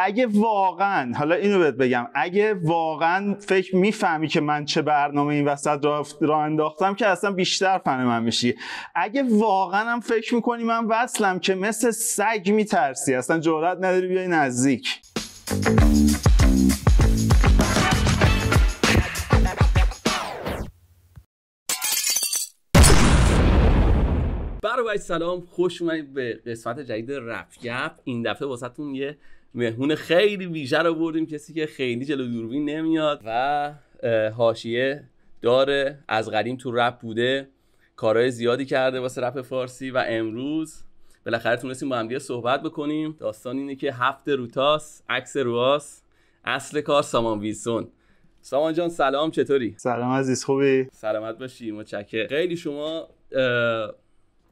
اگه واقعا حالا اینو بهت بگم اگه واقعا فکر میفهمی که من چه برنامه این وسط را, را انداختم که اصلا بیشتر فن من میشی اگه واقعا هم فکر میکنی من وصلم که مثل سگ میترسی اصلا جرات نداری بیای نزدیک برای سلام خوش به قسمت جدید رفگپ این دفعه واسه یه مهمون خیلی ویژه رو بردیم کسی که خیلی جلو دوربین نمیاد و حاشیه داره از قدیم تو رپ بوده کارهای زیادی کرده واسه رپ فارسی و امروز بالاخره تونستیم با هم صحبت بکنیم داستان اینه که هفت روتاس عکس رواس اصل کار سامان ویسون سامان جان سلام چطوری سلام عزیز خوبی سلامت باشی متشکر خیلی شما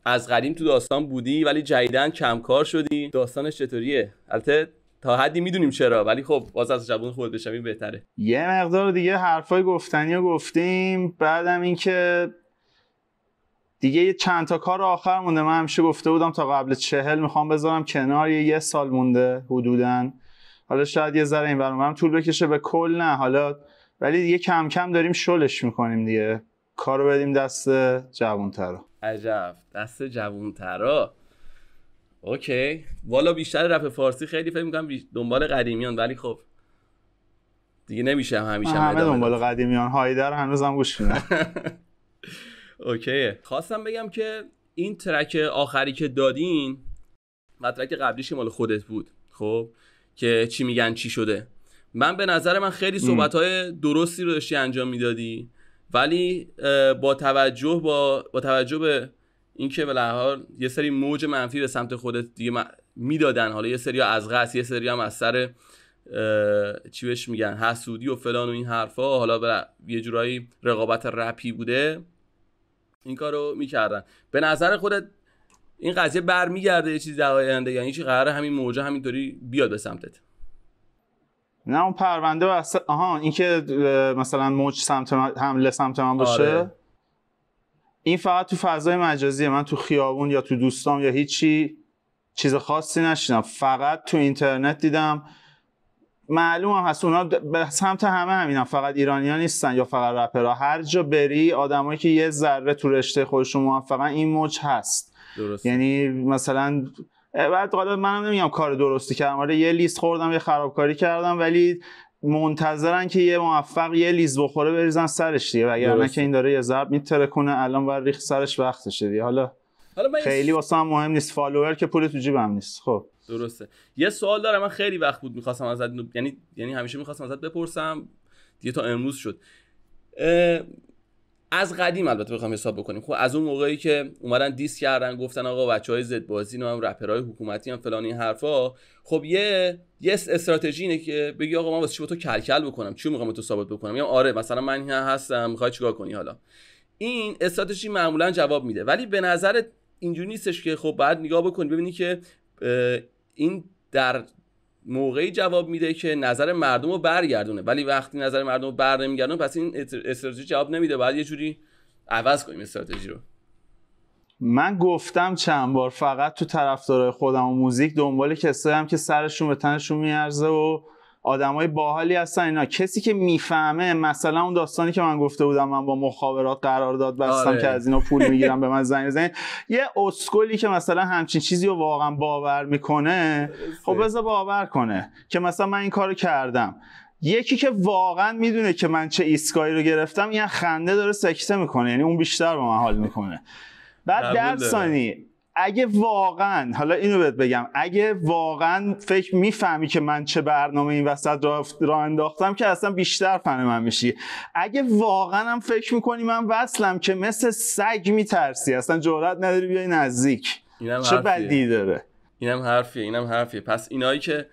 از قدیم تو داستان بودی ولی جدیدن کمکار شدی داستانش چطوریه البته تا حدی میدونیم چرا ولی خب باز از جوون خود بشم بهتره یه مقدار دیگه حرفای گفتنی رو گفتیم بعدم اینکه دیگه یه چند تا کار آخر مونده من همیشه گفته بودم تا قبل چهل میخوام بذارم کنار یه, یه سال مونده حدودا حالا شاید یه ذره این برام طول بکشه به کل نه حالا ولی دیگه کم کم داریم شلش میکنیم دیگه کارو بدیم دست جوانترا عجب دست جوانترا اوکی والا بیشتر رپ فارسی خیلی فکر میکنم دنبال قدیمیان ولی خب دیگه نمیشه همیشه همه دنبال قدیمیان هایدر هنوز هم گوش اوکی خواستم بگم که این ترک آخری که دادین و ترک قبلیش مال خودت بود خب که چی میگن چی شده من به نظر من خیلی صحبت های درستی رو داشتی انجام میدادی ولی با توجه با, با توجه به اینکه به حال یه سری موج منفی به سمت خودت دیگه میدادن حالا یه سری از غص یه سری هم از سر چی بهش میگن حسودی و فلان و این حرفا حالا بر... یه جورایی رقابت رپی بوده این کارو میکردن به نظر خودت این قضیه برمیگرده یه چیز در آینده یعنی چی قراره همین موجه همینطوری بیاد به سمتت نه اون پرونده و اصلا آها این که مثلا موج سمت من حمله سمت من باشه آره. این فقط تو فضای مجازی من تو خیابون یا تو دوستام یا هیچی چیز خاصی نشیدم فقط تو اینترنت دیدم معلوم هم هست اونا به سمت همه همینم فقط ایرانی ها نیستن یا فقط رپرها هر جا بری آدمایی که یه ذره تو رشته خودشون موفقا این موج هست درست. یعنی مثلا بعد حالا منم نمیگم کار درستی کردم آره یه لیست خوردم یه خرابکاری کردم ولی منتظرن که یه موفق یه لیز بخوره بریزن سرش دیگه وگرنه که این داره یه ضرب کنه الان باید ریخ سرش وقتشه دیگه حالا خیلی واسه هم مهم نیست فالوور که پول تو جیبم نیست خب درسته یه سوال دارم من خیلی وقت بود میخواستم ازت یعنی یعنی همیشه میخواستم ازت بپرسم دیگه تا امروز شد از قدیم البته بخوام حساب بکنیم خب از اون موقعی که اومدن دیس کردن گفتن آقا های زد بازی هم های حکومتی هم فلان این حرفا خب یه یه استراتژی اینه که بگی آقا من واسه چی با تو کلکل بکنم چی میخوام تو ثابت بکنم یا یعنی آره مثلا من هستم میخوای چیکار کنی حالا این استراتژی معمولا جواب میده ولی به نظر اینجوری نیستش که خب بعد نگاه بکنی ببینی که این در موقعی جواب میده که نظر مردم رو برگردونه ولی وقتی نظر مردم رو بر نمیگردونه پس این استراتژی جواب نمیده باید یه جوری عوض کنیم استراتژی رو من گفتم چند بار فقط تو طرفدارای خودم و موزیک دنبال کسایی هم که سرشون به تنشون میارزه و آدمای باحالی هستن اینا کسی که میفهمه مثلا اون داستانی که من گفته بودم من با مخابرات قرارداد بستم آره. که از اینا پول میگیرم به من زنگ بزنید یه اسکلی که مثلا همچین چیزی رو واقعا باور میکنه خب بله. بذار باور کنه که مثلا من این کارو کردم یکی که واقعا میدونه که من چه ایسکایی رو گرفتم این خنده داره سکته میکنه یعنی اون بیشتر با من حال میکنه بعد در اگه واقعا حالا اینو بهت بگم اگه واقعا فکر میفهمی که من چه برنامه این وسط را, را انداختم که اصلا بیشتر فن من میشی اگه واقعا هم فکر میکنی من وصلم که مثل سگ میترسی اصلا جرات نداری بیای نزدیک چه بدی داره اینم حرفیه اینم حرفیه پس اینایی که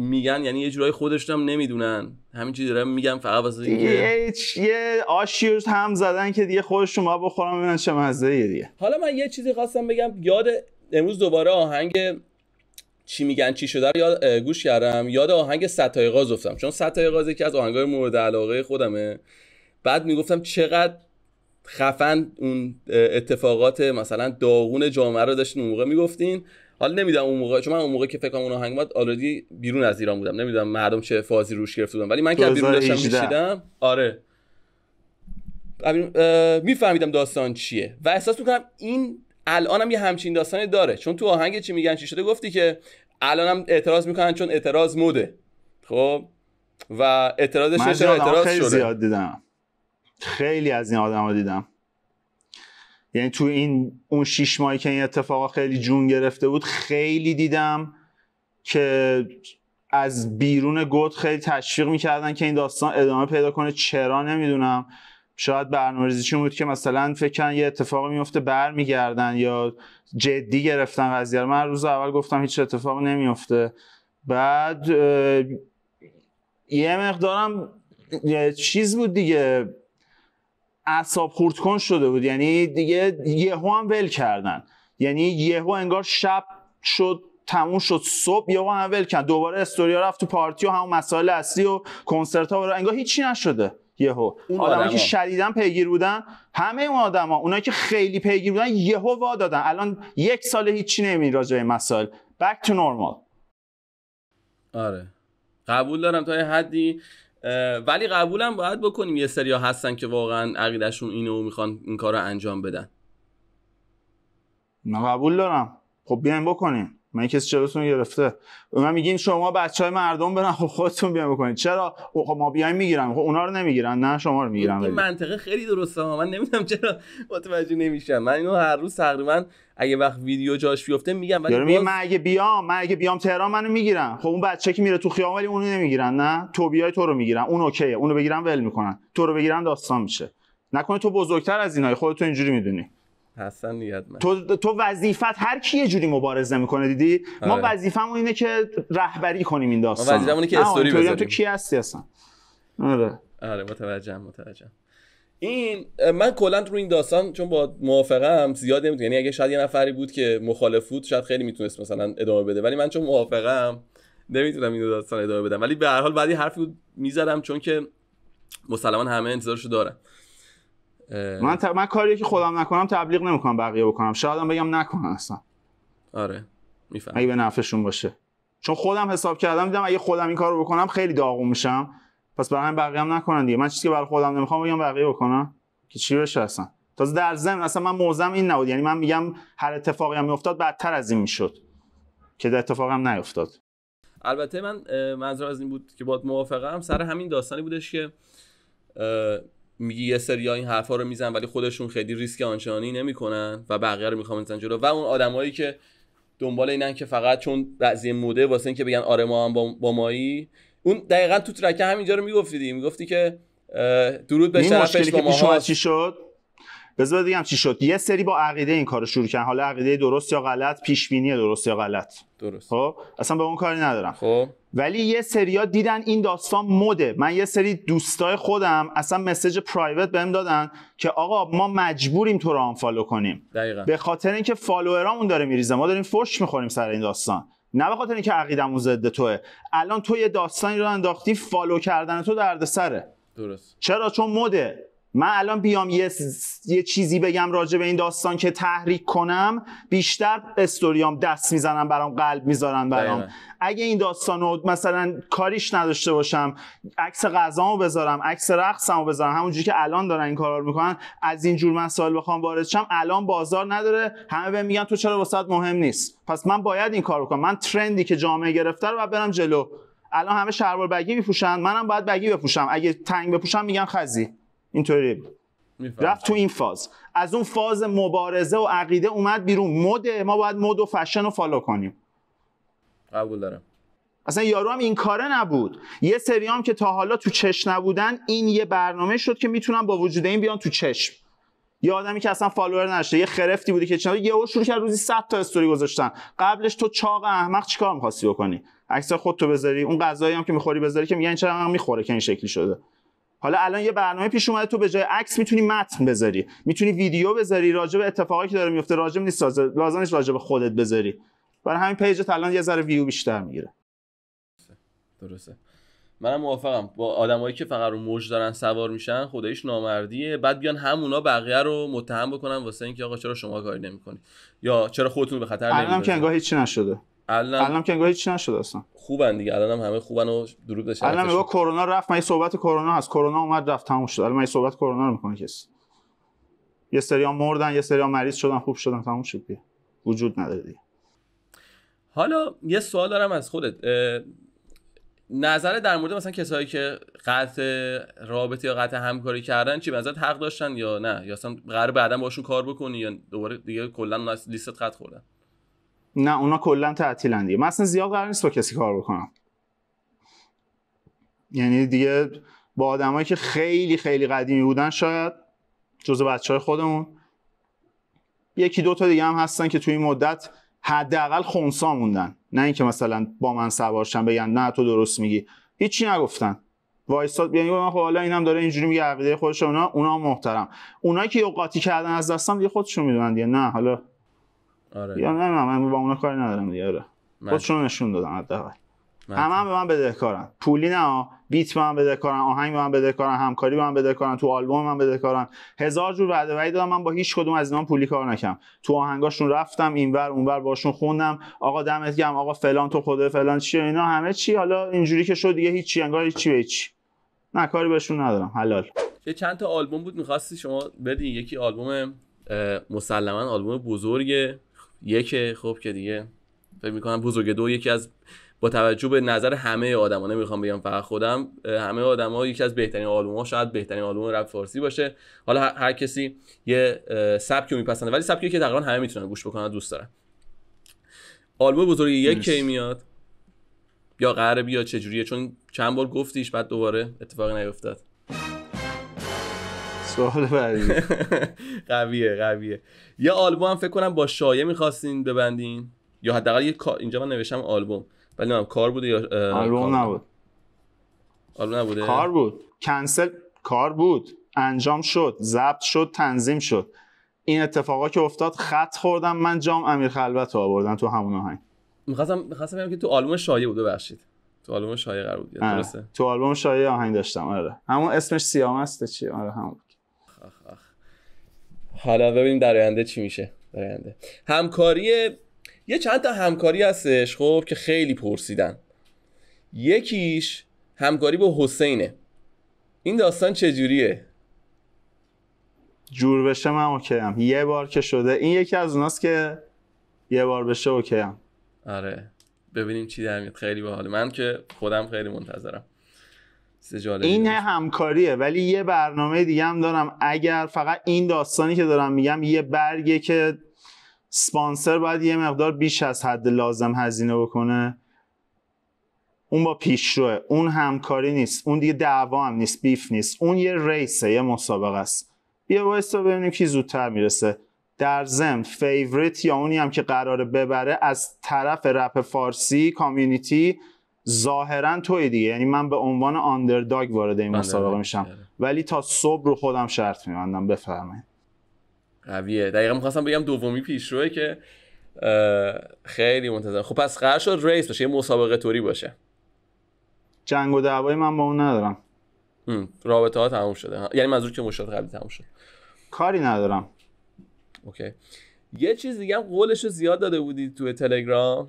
میگن یعنی یه جورایی خودشون هم نمیدونن همین چیزی رو میگم فقط واسه یه آشیوز هم زدن که دیگه خودشون ما بخورم ببینن چه مزه دیگه حالا من یه چیزی خواستم بگم یاد امروز دوباره آهنگ چی میگن چی شده رو یاد گوش کردم یاد آهنگ ستای غاز چون ستای غاز یکی از آهنگای مورد علاقه خودمه بعد میگفتم چقدر خفن اون اتفاقات مثلا داغون جامعه رو داشتین اون موقع میگفتین حالا نمیدونم اون موقع چون من اون موقع که فکر کنم اون آهنگ بود آلردی بیرون از ایران بودم نمیدونم مردم چه فازی روش گرفته بودن ولی من که بیرون داشتم میشیدم آره میفهمیدم داستان چیه و احساس میکنم این الانم یه همچین داستانی داره چون تو آهنگ چی میگن چی شده گفتی که الانم اعتراض میکنن چون اعتراض موده خب و اعتراضش شده اعتراض خیلی دیدم خیلی از این آدم ها دیدم یعنی تو این اون شیش ماهی که این اتفاق خیلی جون گرفته بود خیلی دیدم که از بیرون گود خیلی تشویق میکردن که این داستان ادامه پیدا کنه چرا نمیدونم شاید برنامه‌ریزی بود که مثلا فکر یه اتفاقی میفته برمیگردن یا جدی گرفتن قضیه من روز اول گفتم هیچ اتفاق نمیفته بعد یه مقدارم چیز بود دیگه اعصاب خورد کن شده بود یعنی دیگه یهو هم ول کردن یعنی یهو انگار شب شد تموم شد صبح یهو هم ول کردن دوباره استوریا رفت تو پارتی و همون مسائل اصلی و کنسرت ها و انگار هیچی نشده یهو آدمایی که شدیدن پیگیر بودن همه اون آدما اونایی که خیلی پیگیر بودن یهو وا دادن الان یک سال هیچی نمی راجع به مسائل بک تو نورمال آره قبول دارم تا یه حدی ولی قبولم باید بکنیم یه سری هستن که واقعا عقیدشون اینو و میخوان این کار رو انجام بدن نه قبول دارم خب بیاین بکنیم من کسی جلوتون گرفته و من میگین شما بچه های مردم برن خب خودتون بیاین بکنین چرا خب ما بیایم میگیرم خب اونا رو نمیگیرن نه شما رو میگیرن این منطقه خیلی درسته من نمیدونم چرا متوجه نمیشم من اینو هر روز تقریبا اگه وقت ویدیو جاش بیفته میگم ولی یعنی من اگه بیام من اگه بیام تهران منو میگیرن خب اون بچه که میره تو خیام ولی اونو نمیگیرن نه بیای تو رو میگیرن اون اوکیه اونو بگیرن ول میکنن تو رو بگیرن داستان میشه نکنه تو بزرگتر از اینای خودت اینجوری میدونی حسن نیت تو تو وظیفت هر کی یه جوری مبارزه میکنه دیدی ما آره. وظیفمون اینه که رهبری کنیم این داستان ما وظیفمون که استوری بزنیم تو کی هستی اصلا آره آره متوجهم این من کلا رو این داستان چون با موافقم زیاد نمیدونم یعنی اگه شاید یه نفری بود که مخالف بود شاید خیلی میتونست مثلا ادامه بده ولی من چون موافقم نمیتونم این داستان ادامه بدم ولی به هر حال بعدی حرفی بود میزدم چون که مسلمان همه انتظارشو دارن من ت... من کاری که خودم نکنم تبلیغ نمیکنم بقیه بکنم شاید بگم نکنم اصلا آره میفهمم اگه به نفعشون باشه چون خودم حساب کردم دیدم اگه خودم این کارو بکنم خیلی داغون میشم پس برای بقیه هم نکنن دیگه من چیزی که برای خودم نمیخوام بگم بقیه بکنم که چی بشه اصلا تازه در ضمن اصلا من موزم این نبود یعنی من میگم هر اتفاقی هم میافتاد بدتر از این میشد که در اتفاق هم نیفتاد البته من منظور از این بود که با موافقم سر همین داستانی بودش که میگی یه سری این حرفا رو میزن ولی خودشون خیلی ریسک آنچنانی نمیکنن و بقیه رو میخوام جلو و اون آدمایی که دنبال اینن که فقط چون بعضی موده، واسه اینکه بگن آره ما هم با, با مایی اون دقیقا تو ترکه همینجا رو میگفتی میگفتی که درود به شرفش با ماها چی شد بذار بگم چی شد یه سری با عقیده این کارو شروع کردن حالا عقیده درست یا غلط پیش بینی درست یا غلط درست خب اصلا به اون کاری ندارم خب ولی یه سریا دیدن این داستان مده من یه سری دوستای خودم اصلا مسج پرایوت بهم دادن که آقا ما مجبوریم تو رو آنفالو کنیم دقیقا. به خاطر اینکه فالوورامون داره میریزه ما داریم فوش میخوریم سر این داستان نه به خاطر اینکه عقیدمون ضد توه الان تو یه داستانی رو انداختی فالو کردن تو دردسره درست چرا چون مده من الان بیام یه, یه چیزی بگم راجع به این داستان که تحریک کنم بیشتر استوریام دست میزنم برام قلب میذارن برام اگه این داستان رو مثلا کاریش نداشته باشم عکس غذامو بذارم عکس رقصمو بذارم همونجوری که الان دارن این کارا رو میکنن از این جور مسائل بخوام وارد شم الان بازار نداره همه بهم میگن تو چرا وسط مهم نیست پس من باید این کارو کنم من ترندی که جامعه گرفته رو برم جلو الان همه شلوار بگی میپوشن منم باید بگی بپوشم اگه تنگ بپوشم میگن خزی اینطوری رفت تو این فاز از اون فاز مبارزه و عقیده اومد بیرون مده ما باید مد و فشن رو فالو کنیم قبول دارم اصلا یارو هم این کاره نبود یه سریام که تا حالا تو چش نبودن این یه برنامه شد که میتونم با وجود این بیان تو چشم یه آدمی که اصلا فالوور نشه یه خرفتی بودی که چرا یه شروع کرد روزی 100 تا استوری گذاشتن قبلش تو چاق احمق چیکار می‌خواستی بکنی عکس خودتو بذاری اون غذایی هم که می‌خوری بذاری که میگن چرا من میخوره که این شکلی شده حالا الان یه برنامه پیش اومده تو به جای عکس میتونی متن بذاری میتونی ویدیو بذاری راجع به اتفاقایی که داره میفته راجع نیست لازم نیست راجع به خودت بذاری برای همین پیجت الان یه ذره ویو بیشتر میگیره درسته منم موافقم با آدمایی که فقط رو موج دارن سوار میشن خداییش نامردیه بعد بیان همونا بقیه رو متهم بکنن واسه اینکه آقا چرا شما کاری نمیکنید یا چرا خودتون به خطر که انگار هیچی نشده الان الانم که انگار هیچ نشد اصلا خوبن دیگه الانم همه خوبن و درود داشتن الان میگه کرونا رفت من صحبت کرونا هست کرونا اومد رفت تموم شد الان من صحبت کرونا رو میکنه کسی یه سری ها مردن یه سری ها مریض شدن خوب شدن تموم شد دیگه وجود نداره دیگه حالا یه سوال دارم از خودت نظر در مورد مثلا کسایی که قطع رابطه یا قطع همکاری کردن چی بذات حق داشتن یا نه یا اصلا قرار بعدا باشون کار بکنی یا دوباره دیگه کلا لیستت قطع خوردن نه اونا کلا تعطیلن دیگه من اصلا زیاد قرار نیست با کسی کار بکنم یعنی دیگه با آدمایی که خیلی خیلی قدیمی بودن شاید جزو بچه های خودمون یکی دو تا دیگه هم هستن که توی این مدت حداقل خونسا موندن نه اینکه مثلا با من سوارشن بگن نه تو درست میگی هیچی نگفتن وایستاد یعنی من خب حالا اینم داره اینجوری میگه عقیده خودش اونا اونا محترم اونایی که قاطی کردن از دستم دیگه خودشون میدونن دیگه نه حالا آره یا نه من با اونا کاری ندارم دیگه آره خودشون نشون دادن حداقل همه هم به من بدهکارن پولی نه بیت به من بدهکارن آهنگ به من بدهکارن همکاری به من بدهکارن تو آلبوم من بدهکارن هزار جور وعده وعید دادم من با هیچ کدوم از اینا پولی کار نکردم تو آهنگاشون رفتم اینور اونور باشون خوندم آقا دمت گرم آقا فلان تو خدا فلان چی اینا همه چی حالا اینجوری که شد دیگه هیچ انگار هیچ هیچ نه کاری بهشون ندارم حلال یه چند تا آلبوم بود میخواستی شما بدین یکی آلبوم مسلما آلبوم بزرگه یکه خب که دیگه فکر میکنم بزرگ دو یکی از با توجه به نظر همه آدما نمیخوام بگم فقط خودم همه آدما یکی از بهترین ها شاید بهترین آلبوم رپ فارسی باشه حالا هر کسی یه سبکی میپسنده ولی سبکی که تقریبا همه میتونن گوش بکنن دوست دارن آلبوم بزرگ یک کی میاد یا قرار بیا چجوریه چون چند بار گفتیش بعد دوباره اتفاقی نیفتاد سوال بعدی قویه قویه یا آلبوم هم فکر کنم با شایه میخواستین ببندین یا حداقل یه کار اینجا من نوشتم آلبوم ولی نمیدونم کار بوده یا آلبوم نبود آلبوم نبوده کار بود کنسل کار بود انجام شد ضبط شد تنظیم شد این اتفاقا که افتاد خط خوردم من جام امیر خلوت رو آوردن تو همون آهنگ میخواستم میخواستم بگم که تو آلبوم شایه بود ببخشید تو آلبوم شایعه قرار بود آره. درسته تو آلبوم شایعه آهنگ داشتم آره همون اسمش سیام هست چی آره همون آخ آخ حالا ببینیم در آینده چی میشه در آینده همکاری یه چند تا همکاری هستش خب که خیلی پرسیدن یکیش همکاری با حسینه این داستان چجوریه جور بشه من اوکی هم. یه بار که شده این یکی از اوناست که یه بار بشه اوکی هم. آره ببینیم چی در میاد خیلی باحال من که خودم خیلی منتظرم این همکاریه ولی یه برنامه دیگه هم دارم اگر فقط این داستانی که دارم میگم یه برگه که سپانسر باید یه مقدار بیش از حد لازم هزینه بکنه اون با پیشروه اون همکاری نیست اون دیگه دعوا هم نیست بیف نیست اون یه ریسه یه مسابقه است بیا وایس رو ببینیم کی زودتر میرسه در ضمن فیوریت یا اونی هم که قراره ببره از طرف رپ فارسی کامیونیتی ظاهرا توی دیگه یعنی من به عنوان آندرداگ وارد این آره، مسابقه آره. میشم ولی تا صبح رو خودم شرط میبندم بفرمایید قویه دقیقا میخواستم بگم دومی پیش پیشروه که خیلی منتظر خب پس قرار شد ریس باشه یه مسابقه طوری باشه جنگ و دعوای من با اون ندارم رابطه ها تموم شده یعنی منظور که مشاهد قبلی تموم شد کاری ندارم اوکی یه چیز دیگه هم قولش رو زیاد داده بودی تو تلگرام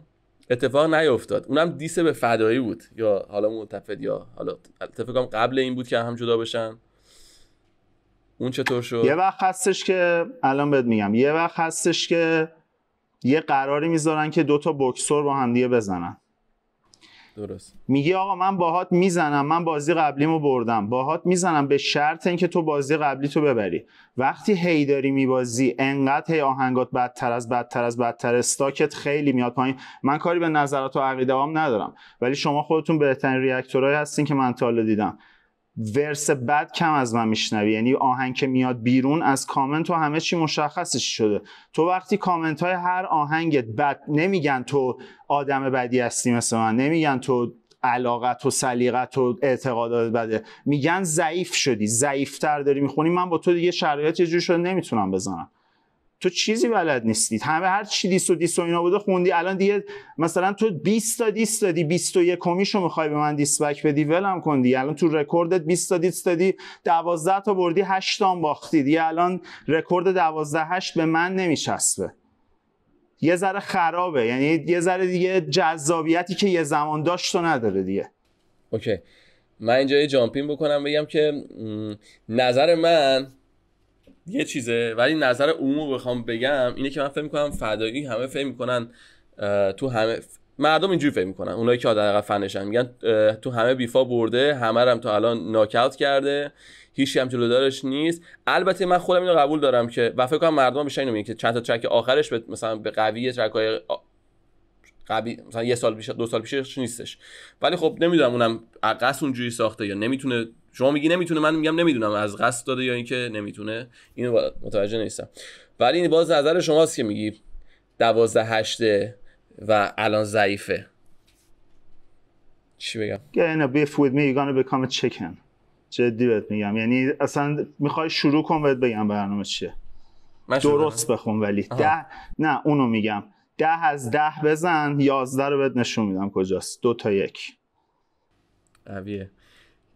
اتفاق نیفتاد اونم دیس به فدایی بود یا حالا متفد یا حالا اتفاقم قبل این بود که هم جدا بشن اون چطور شد یه وقت هستش که الان بهت میگم یه وقت هستش که یه قراری میذارن که دو تا بکسور با هم دیگه بزنن درست میگه آقا من باهات میزنم من بازی قبلیمو بردم باهات میزنم به شرط اینکه تو بازی قبلی تو ببری وقتی هی داری میبازی انقدر هی آهنگات بدتر از بدتر از بدتر استاکت خیلی میاد پایین من کاری به نظرات و عقیده ندارم ولی شما خودتون بهترین ریاکتورهایی هستین که من تا دیدم ورس بد کم از من میشنوی یعنی آهنگ که میاد بیرون از کامنت و همه چی مشخصش شده تو وقتی کامنت های هر آهنگت بد نمیگن تو آدم بدی هستی مثل من نمیگن تو علاقت و سلیقت و اعتقادات بده میگن ضعیف شدی ضعیفتر داری میخونی من با تو دیگه شرایط یه جور شده نمیتونم بزنم تو چیزی بلد نیستید همه هر چی دیس و دیس و اینا بوده خوندی الان دیگه مثلا تو 20 تا دیس دادی 21 کمیشو میخوای به من دیس بک بدی ولم کن الان تو رکوردت 20 تا دیس دادی 12 تا بردی 8 تا باختی دیگه الان رکورد 12 8 به من نمیچسبه یه ذره خرابه یعنی یه ذره دیگه جذابیتی که یه زمان داشت و نداره دیگه اوکی من اینجا یه جامپین بکنم بگم که نظر من یه چیزه ولی نظر عموم بخوام بگم اینه که من فکر میکنم فدایی همه فکر میکنن تو همه مردم اینجوری فکر میکنن اونایی که حداقل فنشن میگن تو همه بیفا برده همه هم تا الان ناکاوت کرده هیچی هم جلودارش نیست البته من خودم اینو قبول دارم که و فکر کنم مردم بیشتر اینو میگن که چند تا چک آخرش به مثلا به قوی چکای قبی مثلا یه سال پیش دو سال پیشش نیستش ولی خب نمیدونم اونم عقص اونجوری ساخته یا نمیتونه شما میگی نمیتونه من میگم نمیدونم از قصد داده یا اینکه نمیتونه اینو متوجه نیستم ولی این باز نظر شماست که میگی دوازده هشته و الان ضعیفه چی بگم with بیف وید می become بکام چکن جدی بهت میگم یعنی اصلا میخوای شروع کن بهت بگم برنامه چیه درست بخون ولی آها. ده نه اونو میگم ده از ده بزن یازده رو بهت نشون میدم کجاست دو تا یک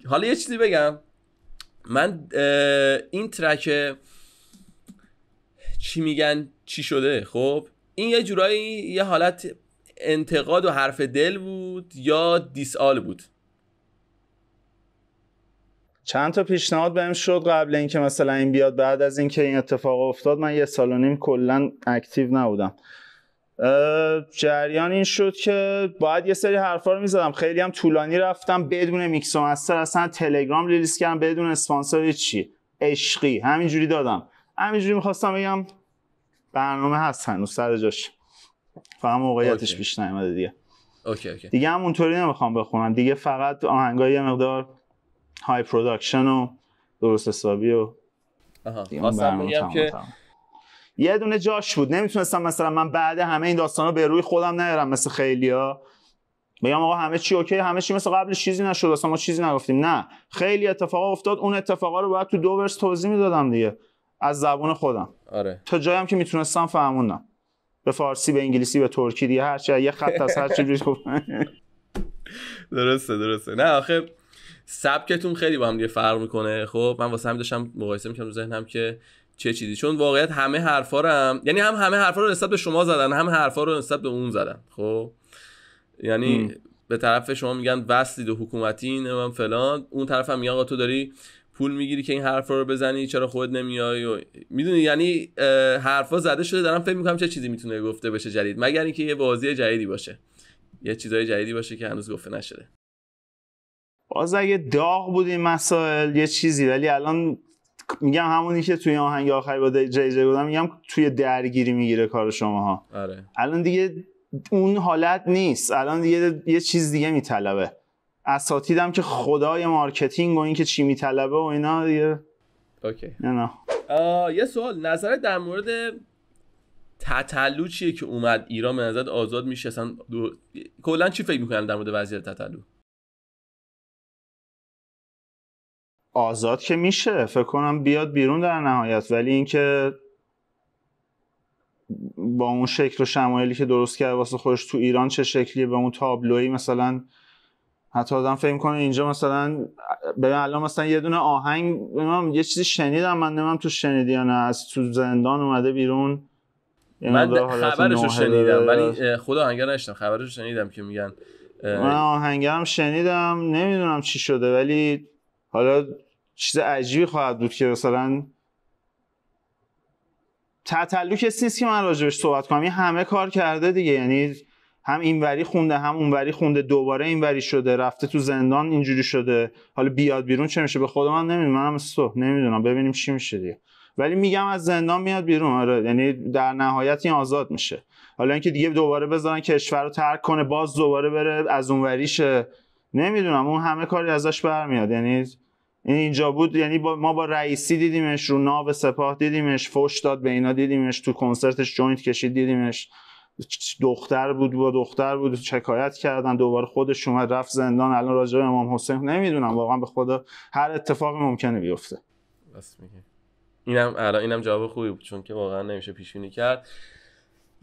حالا یه چیزی بگم من این ترک چی میگن چی شده خب این یه جورایی یه حالت انتقاد و حرف دل بود یا دیسال بود چند تا پیشنهاد بهم شد قبل اینکه مثلا این بیاد بعد از اینکه این اتفاق افتاد من یه سال و نیم کلا اکتیو نبودم جریان این شد که باید یه سری حرفا رو میزدم خیلی هم طولانی رفتم بدون میکس و مستر اصلا تلگرام ریلیز کردم بدون اسپانسر چی عشقی همینجوری دادم همینجوری میخواستم بگم برنامه هست هنوز سر جاش فقط موقعیتش پیش دیگه اوکی اوکی دیگه هم اونطوری نمیخوام بخونم دیگه فقط آهنگای یه مقدار های پروداکشن و درست حسابی و آها که یه دونه جاش بود نمیتونستم مثلا من بعد همه این داستانا به روی خودم نیارم مثل خیلیا میگم آقا همه چی اوکی همه چی مثل قبل چیزی نشد اصلا ما چیزی نگفتیم نه خیلی اتفاق افتاد اون اتفاقا رو باید تو دو ورس توضیح میدادم دیگه از زبون خودم آره. تا جایم که میتونستم فهموندم به فارسی به انگلیسی به ترکی دیگه هر یه خط از هر چی درسته درسته نه آخه سبکتون خیلی با هم دیگه فرق میکنه خب من واسه همین داشتم مقایسه میکنم ذهنم که چه چیزی چون واقعیت همه حرفا رو هم یعنی هم همه حرفا رو نسبت به شما زدن هم حرفا رو نسبت به اون زدن خب یعنی به طرف شما میگن وصلید و حکومتی هم فلان اون طرف هم میگن آقا تو داری پول میگیری که این حرفا رو بزنی چرا خود نمیای و میدونی یعنی حرفا زده شده دارم فکر میکنم چه چیزی میتونه گفته بشه جدید مگر اینکه یه بازی جدیدی باشه یه چیزای جدیدی باشه که هنوز گفته نشده باز اگه داغ بود این مسائل یه چیزی ولی الان میگم همونی که توی آهنگ آخری با جی جی بودم میگم توی درگیری میگیره کار شماها آره. الان دیگه اون حالت نیست الان دیگه یه چیز دیگه میطلبه اساتیدم که خدای مارکتینگ و این که چی میطلبه و اینا دیگه اوکی نه یه سوال نظرت در مورد تتلو چیه که اومد ایران به نظرت آزاد میشه اصلا دو... کلا چی فکر میکنن در مورد وضعیت تتلو آزاد که میشه فکر کنم بیاد بیرون در نهایت ولی اینکه با اون شکل و شمایلی که درست کرده واسه خودش تو ایران چه شکلیه به اون تابلوی مثلا حتی آدم فکر کنه اینجا مثلا ببین الان مثلا یه دونه آهنگ یه چیزی شنیدم من نمیم تو شنیدی یا نه از تو زندان اومده بیرون من خبرشو شنیدم ولی خود آهنگر نشتم خبرشو شنیدم که میگن من آهنگرم شنیدم نمیدونم چی شده ولی حالا چیز عجیبی خواهد بود که مثلا تعلق کسی نیست که من راجبش صحبت کنم این همه کار کرده دیگه یعنی هم این وری خونده هم اون وری خونده دوباره این وری شده رفته تو زندان اینجوری شده حالا بیاد بیرون چه میشه به خود من نمیدونم منم صبح نمیدونم ببینیم چی میشه دیگه ولی میگم از زندان میاد بیرون آره یعنی در نهایت این آزاد میشه حالا اینکه دیگه دوباره بذارن کشور رو ترک کنه باز دوباره بره از وریشه نمیدونم اون همه کاری ازش برمیاد یعنی اینجا بود یعنی با ما با رئیسی دیدیمش رو ناب سپاه دیدیمش فوش داد به اینا دیدیمش تو کنسرتش جوینت کشید دیدیمش دختر بود با دختر بود شکایت کردن دوباره خودش اومد رفت زندان الان راجع به امام حسین نمیدونم واقعا به خدا هر اتفاقی ممکنه بیفته بس میگه اینم الان اینم جواب خوبی بود چون که واقعا نمیشه پیشونی کرد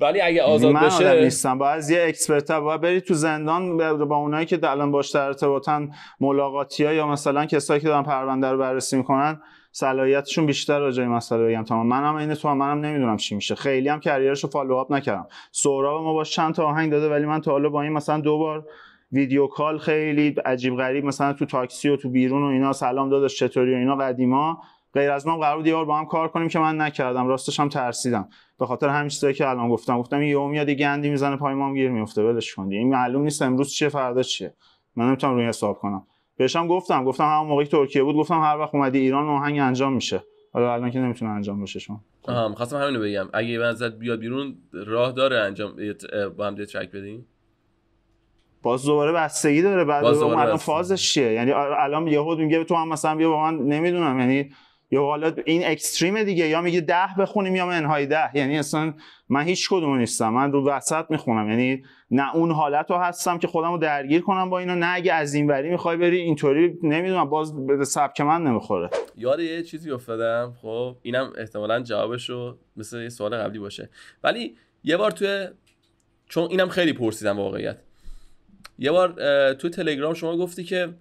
ولی اگه آزاد من بشه آدم نیستم با از یه اکسپرت باید بری تو زندان با اونایی که الان باش در ارتباطن ملاقاتی ها یا مثلا کسایی که دارن پرونده رو بررسی میکنن صلاحیتشون بیشتر راجع به مسئله بگم تمام منم اینه تو منم نمیدونم چی میشه خیلی هم کریرشو فالوآپ نکردم سهراب ما باش چند تا آهنگ داده ولی من تا حالا با این مثلا دو بار ویدیو کال خیلی عجیب غریب مثلا تو تاکسی و تو بیرون و اینا سلام داداش چطوری و اینا قدیما غیر از من قرار بود با هم کار کنیم که من نکردم راستش هم ترسیدم به خاطر همین چیزایی که الان گفتم گفتم یه میاد یه گندی میزنه پای ما گیر میفته ولش کن این معلوم نیست امروز چیه فردا چیه من نمیتونم روی حساب کنم بهش هم گفتم گفتم همون موقعی ترکیه بود گفتم هر وقت اومدی ایران آهنگ انجام میشه حالا الان که نمیتونه انجام بشه شما آها می‌خواستم همینو بگم اگه ازت بیا بیرون راه داره انجام با هم ترک بدیم باز دوباره بستگی داره بعد اون فازش چیه یعنی الان یهو میگه تو هم مثلا بیا با من نمیدونم یعنی یا حالا این اکستریم دیگه یا میگه ده بخونیم یا منهای ده یعنی اصلا من هیچ کدوم نیستم من رو وسط میخونم یعنی نه اون حالت رو هستم که خودم رو درگیر کنم با اینا نه اگه از این وری میخوای بری اینطوری نمیدونم باز به سبک من نمیخوره یاد یه چیزی افتادم خب اینم احتمالا جوابش رو مثل یه سوال قبلی باشه ولی یه بار توی چون اینم خیلی پرسیدم واقعیت یه بار تو تلگرام شما گفتی که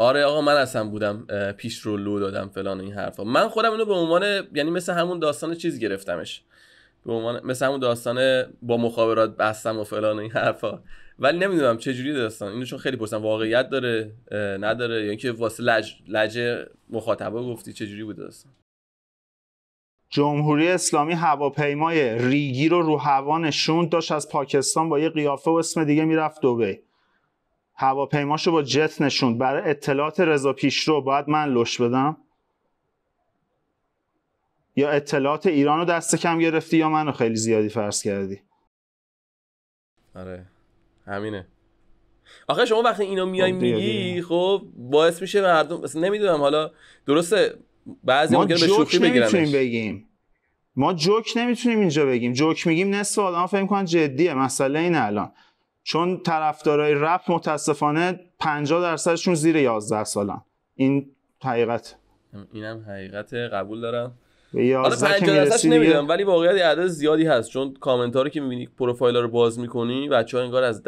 آره آقا من اصلا بودم پیش رو لو دادم فلان این حرفا من خودم اینو به عنوان یعنی مثل همون داستان چیز گرفتمش به عنوان مثل همون داستان با مخابرات بستم و فلان این حرفا ولی نمیدونم چه جوری داستان اینو چون خیلی پرسن واقعیت داره نداره یعنی اینکه واسه لج لجه مخاطبا گفتی چه جوری بود داستان جمهوری اسلامی هواپیمای ریگی رو رو هوا نشوند داشت از پاکستان با یه قیافه و اسم دیگه میرفت دبی رو با جت نشوند برای اطلاعات رضا پیشرو باید من لش بدم یا اطلاعات ایران رو دست کم گرفتی یا منو خیلی زیادی فرض کردی آره همینه آخه شما وقتی اینو خب، میای میگی خب باعث میشه مردم اصلا نمیدونم حالا درسته بعضی ما ممکنه به شوخی بگیم ما جوک نمیتونیم اینجا بگیم جوک میگیم نصف آدم فکر کنن جدیه مسئله این الان چون طرفدارای رپ متاسفانه 50 درصدشون زیر 11 سالن این حقیقت اینم حقیقت قبول دارم حالا 50 درصدش نمیدونم ولی واقعیت عدد زیادی هست چون کامنت ها رو که میبینی پروفایل ها رو باز میکنی بچه ها انگار از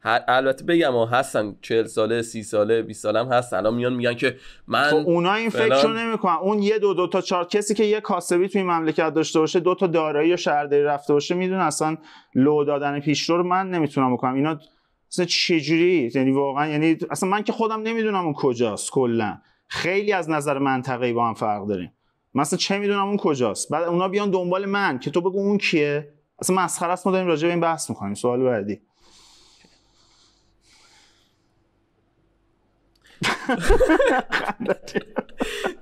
هر البته بگم ها هستن چهل ساله سی ساله 20 ساله هم هست الان میان میگن که من خب اونا این فکر رو نمیکنن اون یه دو دو تا چهار کسی که یه کاسبی توی مملکت داشته باشه دو تا دارایی و شهرداری رفته باشه میدون اصلا لو دادن پیشرو رو من نمیتونم بکنم اینا اصلا چجوری یعنی واقعا یعنی اصلا من که خودم نمیدونم اون کجاست کلا خیلی از نظر منطقه با هم فرق داریم مثلا چه میدونم اون کجاست بعد اونا بیان دنبال من که تو بگو اون کیه اصلا مسخره است ما داریم راجع به این بحث میکنیم سوال بعدی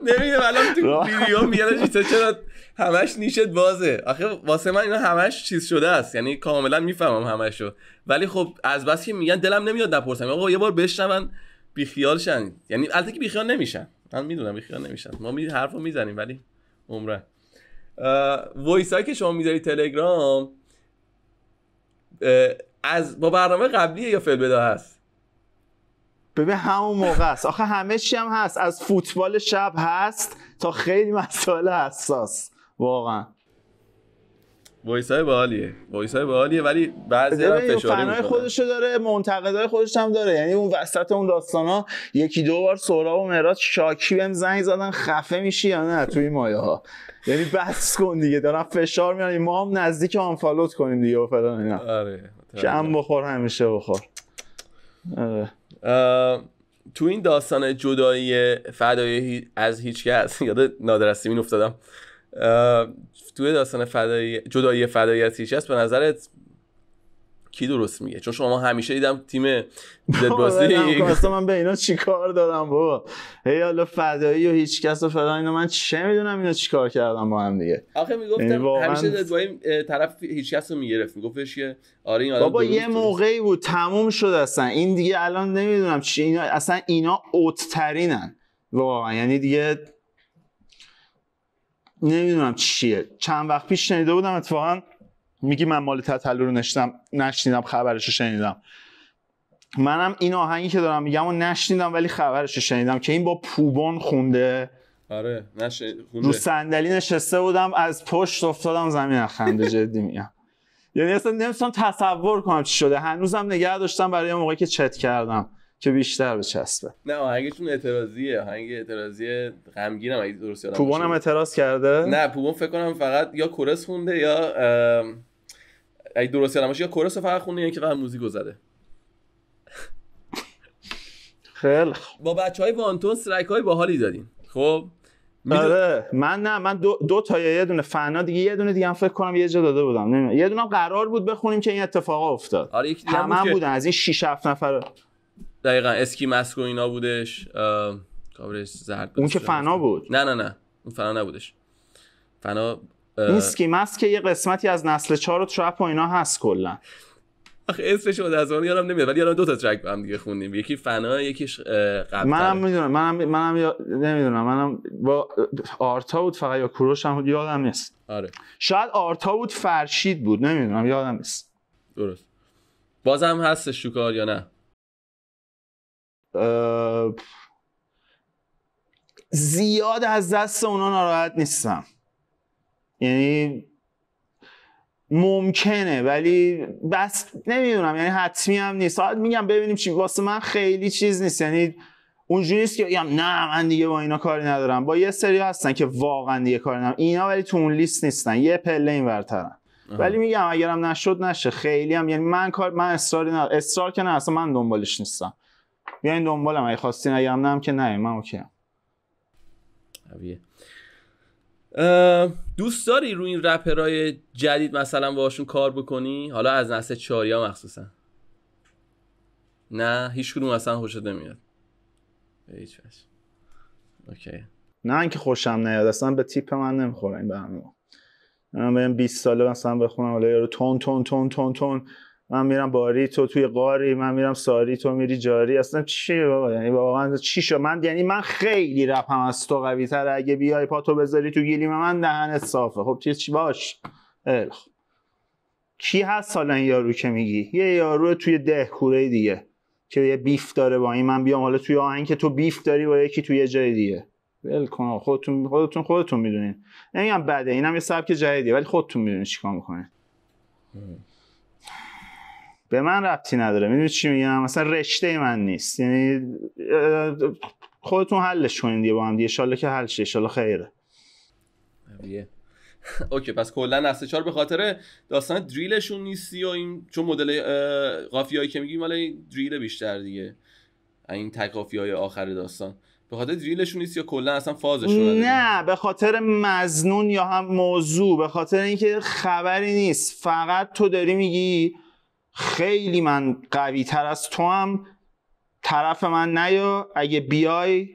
نمیدونم الان تو ویدیو میاد چرا همش نیشت بازه آخه واسه من اینا همش چیز شده است یعنی کاملا میفهمم همشو ولی خب از بس که میگن دلم نمیاد نپرسم آقا یه بار بشنون بیخیال شن یعنی البته که بیخیال نمیشن من میدونم بیخیال نمیشن ما می حرفو میزنیم ولی عمره وایس که شما میذاری تلگرام از با برنامه قبلیه یا فیل بدا هست ببین همون موقع است آخه همه چی هم هست از فوتبال شب هست تا خیلی مسائل حساس واقعا وایس های باحالیه وایس های باحالیه ولی بعضی هم فشاری میکنه خودشو داره منتقدای خودش هم داره یعنی اون وسط اون داستانا یکی دو بار سورا و مراد شاکی بهم زنگ زدن خفه میشی یا نه توی مایه ها یعنی بس کن دیگه دارن فشار میارن ما هم نزدیک آنفالوت کنیم دیگه و فلان اینا آره کم بخور همیشه بخور آره. تو این داستان جدایی فدای از هیچ کس یاد نادرستی افتادم توی داستان فدای... جدایی فدایی از هیچ به نظرت کی درست میگه چون شما همیشه دیدم تیم دلباسی اصلا من به اینا چیکار دارم بابا هی حالا فدایی و هیچ کس و فلان اینا من چه میدونم اینا چیکار کردم با هم دیگه آخه میگفتم یعنی همیشه دلبایی طرف هیچ کس رو میگرفت میگفتش که آره این بابا یه موقعی بود تموم شد اصلا این دیگه الان نمیدونم چی اینا اصلا اینا اوت ترینن واقعا یعنی دیگه نمیدونم چیه چند وقت پیش شنیده بودم اتفاقا میگی من مال تطلو رو نشنیدم نشنیدم خبرش رو شنیدم منم این آهنگی که دارم میگم و نشنیدم ولی خبرش رو شنیدم که این با پوبان خونده آره نش... رو صندلی نشسته بودم از پشت افتادم زمین خنده جدی میگم یعنی اصلا نمیتونم تصور کنم چی شده هنوزم نگه داشتم برای موقعی که چت کردم که بیشتر به چسبه نه آهنگشون اعتراضیه آهنگ اعتراضی غمگینم اگه درست یادم پوبون هم اعتراض کرده نه پوبون فکر کنم فقط یا کورس خونده یا اگه درست یادم باشه یا کورس فقط خونده یا اینکه فقط موزیک زده خیلی با بچه های وانتون سرک های باحالی دادین خب آره من نه من دو, دو تا یه دونه فنا دیگه یه دونه دیگه هم فکر کنم یه جا داده بودم نمیدونم یه دونه قرار بود بخونیم که این اتفاق افتاد آره یک هم, هم بودن از این 6 7 نفر دقیقا اسکی مسکو و اینا بودش کاورش زرد اون که فنا بود نه نه نه اون فنا نبودش فنا این اسکی مسک یه قسمتی از نسل 4 و ترپ و اینا هست کلا آخه اسمش از اون یادم نمیاد ولی یادم دو تا ترک با هم دیگه خوندیم یکی فنا یکیش قبل منم میدونم منم منم نمیدونم منم با آرتا بود فقط یا کوروش هم یادم نیست آره شاید آرتا بود فرشید بود نمیدونم یادم نیست درست بازم هستش شکار یا نه زیاد از دست اونا ناراحت نیستم یعنی ممکنه ولی بس نمیدونم یعنی حتمی هم نیست ساعت میگم ببینیم چی واسه من خیلی چیز نیست یعنی اونجوری نیست که بگم نه من دیگه با اینا کاری ندارم با یه سری هستن که واقعا دیگه کاری ندارم اینا ولی تو اون لیست نیستن یه پله این ورترن ولی میگم اگرم نشد نشه خیلی هم یعنی من کار من اصراری ندارم اصرار که نه اصلا من دنبالش نیستم بیاین دنبالم اگه خواستین اگه نم که نه من اوکی دوست داری روی این رپرای جدید مثلا باشون کار بکنی حالا از نسل چاریا مخصوصا نه هیچ کدوم اصلا خوشت نمیاد هیچ اوکی نه اینکه خوشم نیاد اصلا به تیپ من نمیخوره این برنامه من بیس 20 ساله مثلا بخونم حالا یارو تون تون تون تون تون من میرم باری تو توی قاری من میرم ساری تو میری جاری اصلا چی بابا یعنی واقعا چی شو من یعنی من خیلی رپم از تو قوی تر اگه بیای پا تو بذاری تو گیلیم من دهن صافه خب چیز چی باش الخ. خب. کی هست حالا این یارو که میگی یه یارو توی ده کوره دیگه که یه بیف داره با این من بیام حالا توی آهنگ که تو بیف داری با یکی توی یه جای دیگه ول کن خودتون خودتون خودتون میدونین نمیگم بده اینم یه سبک جدیدیه ولی خودتون میدونین چیکار میکنه. به من ربطی نداره میدونی چی میگم مثلا رشته من نیست یعنی خودتون حلش کنین دیگه با هم دیگه که حل شه ان خیره اوکی پس کلا نسل 4 به خاطر داستان دریلشون نیستی یا این چون مدل قافیایی که میگیم مال دریل بیشتر دیگه این تکافی های آخر داستان به خاطر دریلشون نیست یا کلا اصلا فازشون نه به خاطر مزنون یا هم موضوع به خاطر اینکه خبری نیست فقط تو داری میگی خیلی من قوی تر از تو هم طرف من نیا اگه بیای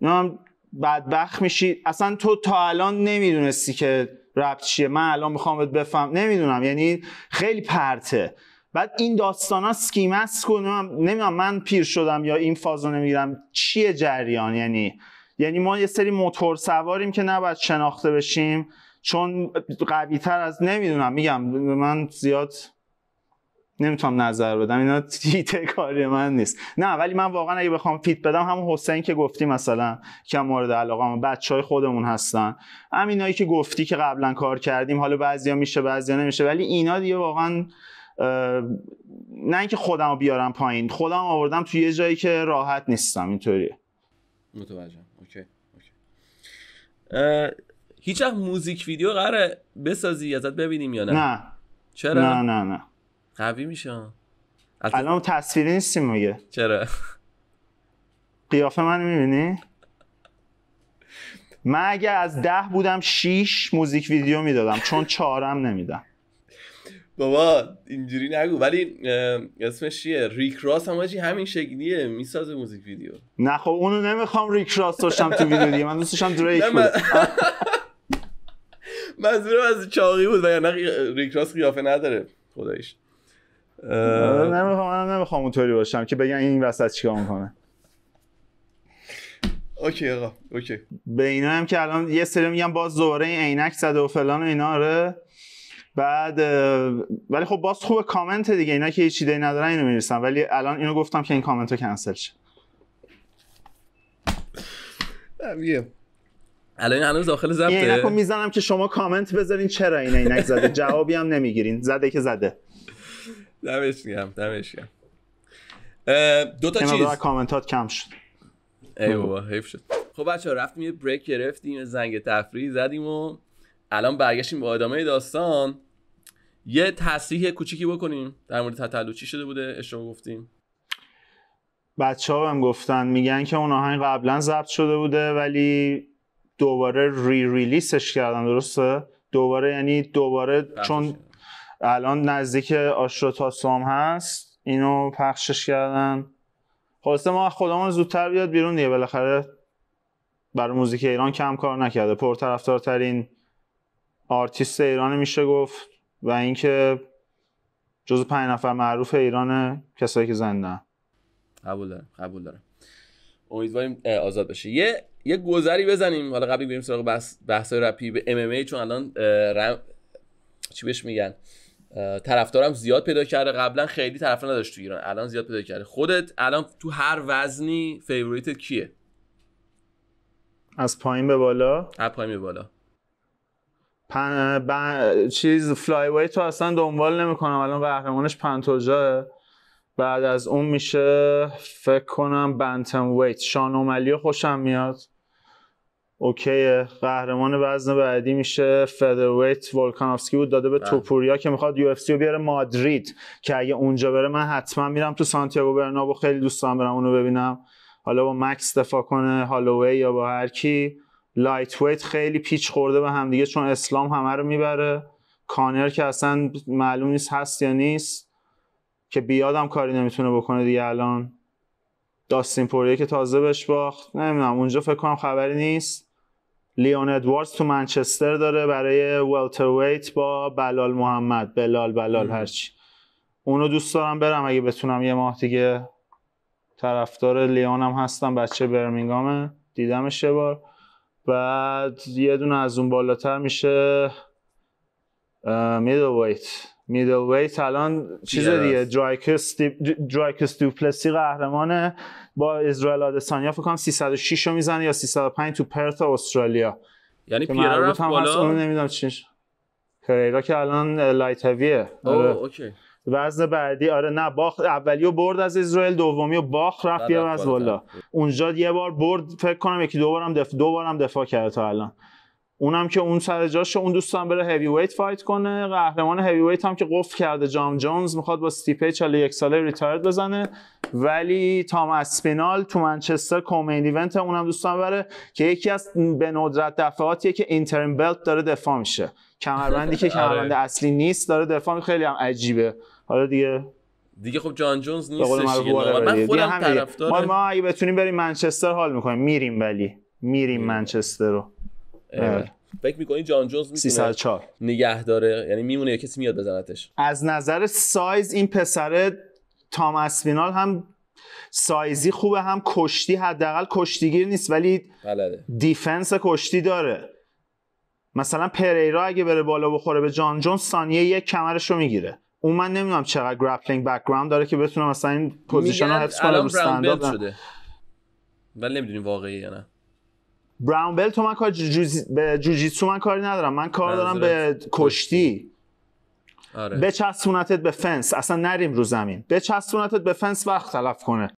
نام بدبخت میشی اصلا تو تا الان نمیدونستی که ربط چیه من الان میخوام بفهم نمیدونم یعنی خیلی پرته بعد این داستان ها سکیمس کنم نمیدونم من پیر شدم یا این فاز رو نمیگیرم چیه جریان یعنی یعنی ما یه سری موتور سواریم که نباید شناخته بشیم چون قوی تر از نمیدونم میگم من زیاد نمیتونم نظر بدم اینا تیته کاری من نیست نه ولی من واقعا اگه بخوام فیت بدم همون حسین که گفتی مثلا که مورد علاقه هم بچه های خودمون هستن همینایی که گفتی که قبلا کار کردیم حالا بعضیا میشه بعضیا نمیشه ولی اینا دیگه واقعا نه اینکه خودم بیارم پایین خودم آوردم توی یه جایی که راحت نیستم اینطوری متوجهم اوکی اوکی هیچ موزیک ویدیو قراره بسازی ازت ببینیم یا نه نه چرا نه نه نه قوی میشه الان تصویری نیستیم میگه چرا قیافه من میبینی من اگه از ده بودم شیش موزیک ویدیو میدادم چون چهارم نمیدم بابا اینجوری نگو ولی اسمش چیه ریک راس هم همین شکلیه میسازه موزیک ویدیو نه خب اونو نمیخوام ریک راس داشتم تو ویدیو من دوست داشتم دریک بود منظورم از چاقی بود و یعنی ریک قیافه نداره خدایش آره، نمیخوام نمیخوام اونطوری باشم که بگن این وسط چیکار میکنه اوکی آقا اوکی به اینا هم که الان یه سری میگم باز دوباره این عینک زده و فلان و اینا آره بعد ولی خب باز خوب کامنت دیگه اینا که هیچ ایده ندارن اینو میرسن ولی الان اینو گفتم که این کامنت رو کنسل شه الان هنوز داخل ضبطه یه رو میزنم که شما کامنت بذارین چرا این عینک زده جوابی هم نمیگیرین زده که زده دمش میگم دمش دو تا چیز کامنتات کم شد ای بابا شد خب بچه ها رفتیم یه بریک گرفتیم زنگ تفریح زدیم و الان برگشتیم با ادامه داستان یه تصریح کوچیکی بکنیم در مورد تطلو چی شده بوده اشتباه گفتیم بچه ها هم گفتن میگن که اون آهنگ قبلا ضبط شده بوده ولی دوباره ری ریلیسش کردن درسته دوباره یعنی دوباره چون الان نزدیک سوم هست اینو پخشش کردن خلاصه خب ما خودمون زودتر بیاد بیرون دیگه بالاخره برای موزیک ایران کم کار نکرده پرطرفدارترین آرتیست ایران میشه گفت و اینکه جزو پنج نفر معروف ایران کسایی که زنده قبول دارم قبول دارم امیدواریم آزاد بشه یه یه گذری بزنیم حالا قبلی بریم سراغ بحث بحث رپی به ام ام ای چون الان چی بهش میگن طرفدارم زیاد پیدا کرده قبلا خیلی طرف نداشت تو ایران الان زیاد پیدا کرده خودت الان تو هر وزنی فیوریتت کیه از پایین به بالا از پایین به بالا پن... چیز فلای تو اصلا دنبال نمیکنم الان قهرمانش پنتوجاه بعد از اون میشه فکر کنم بنتم ویت شان اوملیو خوشم میاد اوکی قهرمان وزن بعدی میشه فدرویت ولکانوفسکی بود داده به بله. توپوریا که میخواد یو اف سی رو بیاره مادرید که اگه اونجا بره من حتما میرم تو سانتیاگو برنابو خیلی دوست دارم برم اونو ببینم حالا با مکس دفاع کنه هالووی یا با هر کی لایت ویت خیلی پیچ خورده به همدیگه چون اسلام همه رو میبره کانر که اصلا معلوم نیست هست یا نیست که بیادم کاری نمیتونه بکنه دیگه الان داستین پوریه که تازه بهش باخت نمیدونم اونجا فکر کنم خبری نیست لیون ادواردز تو منچستر داره برای ویت با بلال محمد بلال بلال هرچی اونو دوست دارم برم اگه بتونم یه ماه دیگه طرفدار لیون هم هستم بچه برمینگامه دیدمش یه بار بعد یه دونه از اون بالاتر میشه ویت میدل ویت الان چیز دیگه درایک درایکس قهرمانه با اسرائیل آدسانیا فکر کنم 306 رو میزنه یا 305 تو پرت استرالیا یعنی پیرا رفت بالا اون نمیدونم چیش کریرا که الان لایت هویه آره. وزن بعدی آره نه باخ اولی و برد از اسرائیل دومی و باخ رفت یه از بالا اونجا یه بار برد فکر کنم یکی دو بارم دف... دو بارم دفاع کرده تا الان اونم که اون سر جاش اون دوستان بره هیوی ویت فایت کنه قهرمان هیوی ویت هم که قفل کرده جان جونز میخواد با ستیپه 41 ساله ریتارد بزنه ولی تام اسپینال تو منچستر کومین ایونت اونم دوستان بره که یکی از به ندرت دفعاتیه که اینترن بلت داره دفاع میشه کمربندی که آره. کمربند اصلی نیست داره دفاع خیلی هم عجیبه حالا دیگه دیگه خب جان جونز نیستش من خودم طرفدار ما, اگه بتونیم بریم منچستر حال میکنیم میریم ولی میریم منچستر رو بله. فکر میکنی جان جونز میتونه 304 نگه داره یعنی میمونه یا کسی میاد بزنتش از نظر سایز این پسره تام اسپینال هم سایزی خوبه هم کشتی حداقل کشتیگیر نیست ولی بلده. دیفنس کشتی داره مثلا پریرا اگه بره بالا بخوره به جان جونز ثانیه یک کمرش رو میگیره اون من نمیدونم چقدر گرپلینگ بک‌گراند داره که بتونه مثلا این پوزیشن رو حفظ کنه رو شده ولی نمیدونیم واقعی یا نه براون بلت من به جوجیتسو من کاری ندارم من کار دارم به کشتی آره. چسبونتت به فنس اصلا نریم رو زمین به چسبونتت به فنس وقت تلف کنه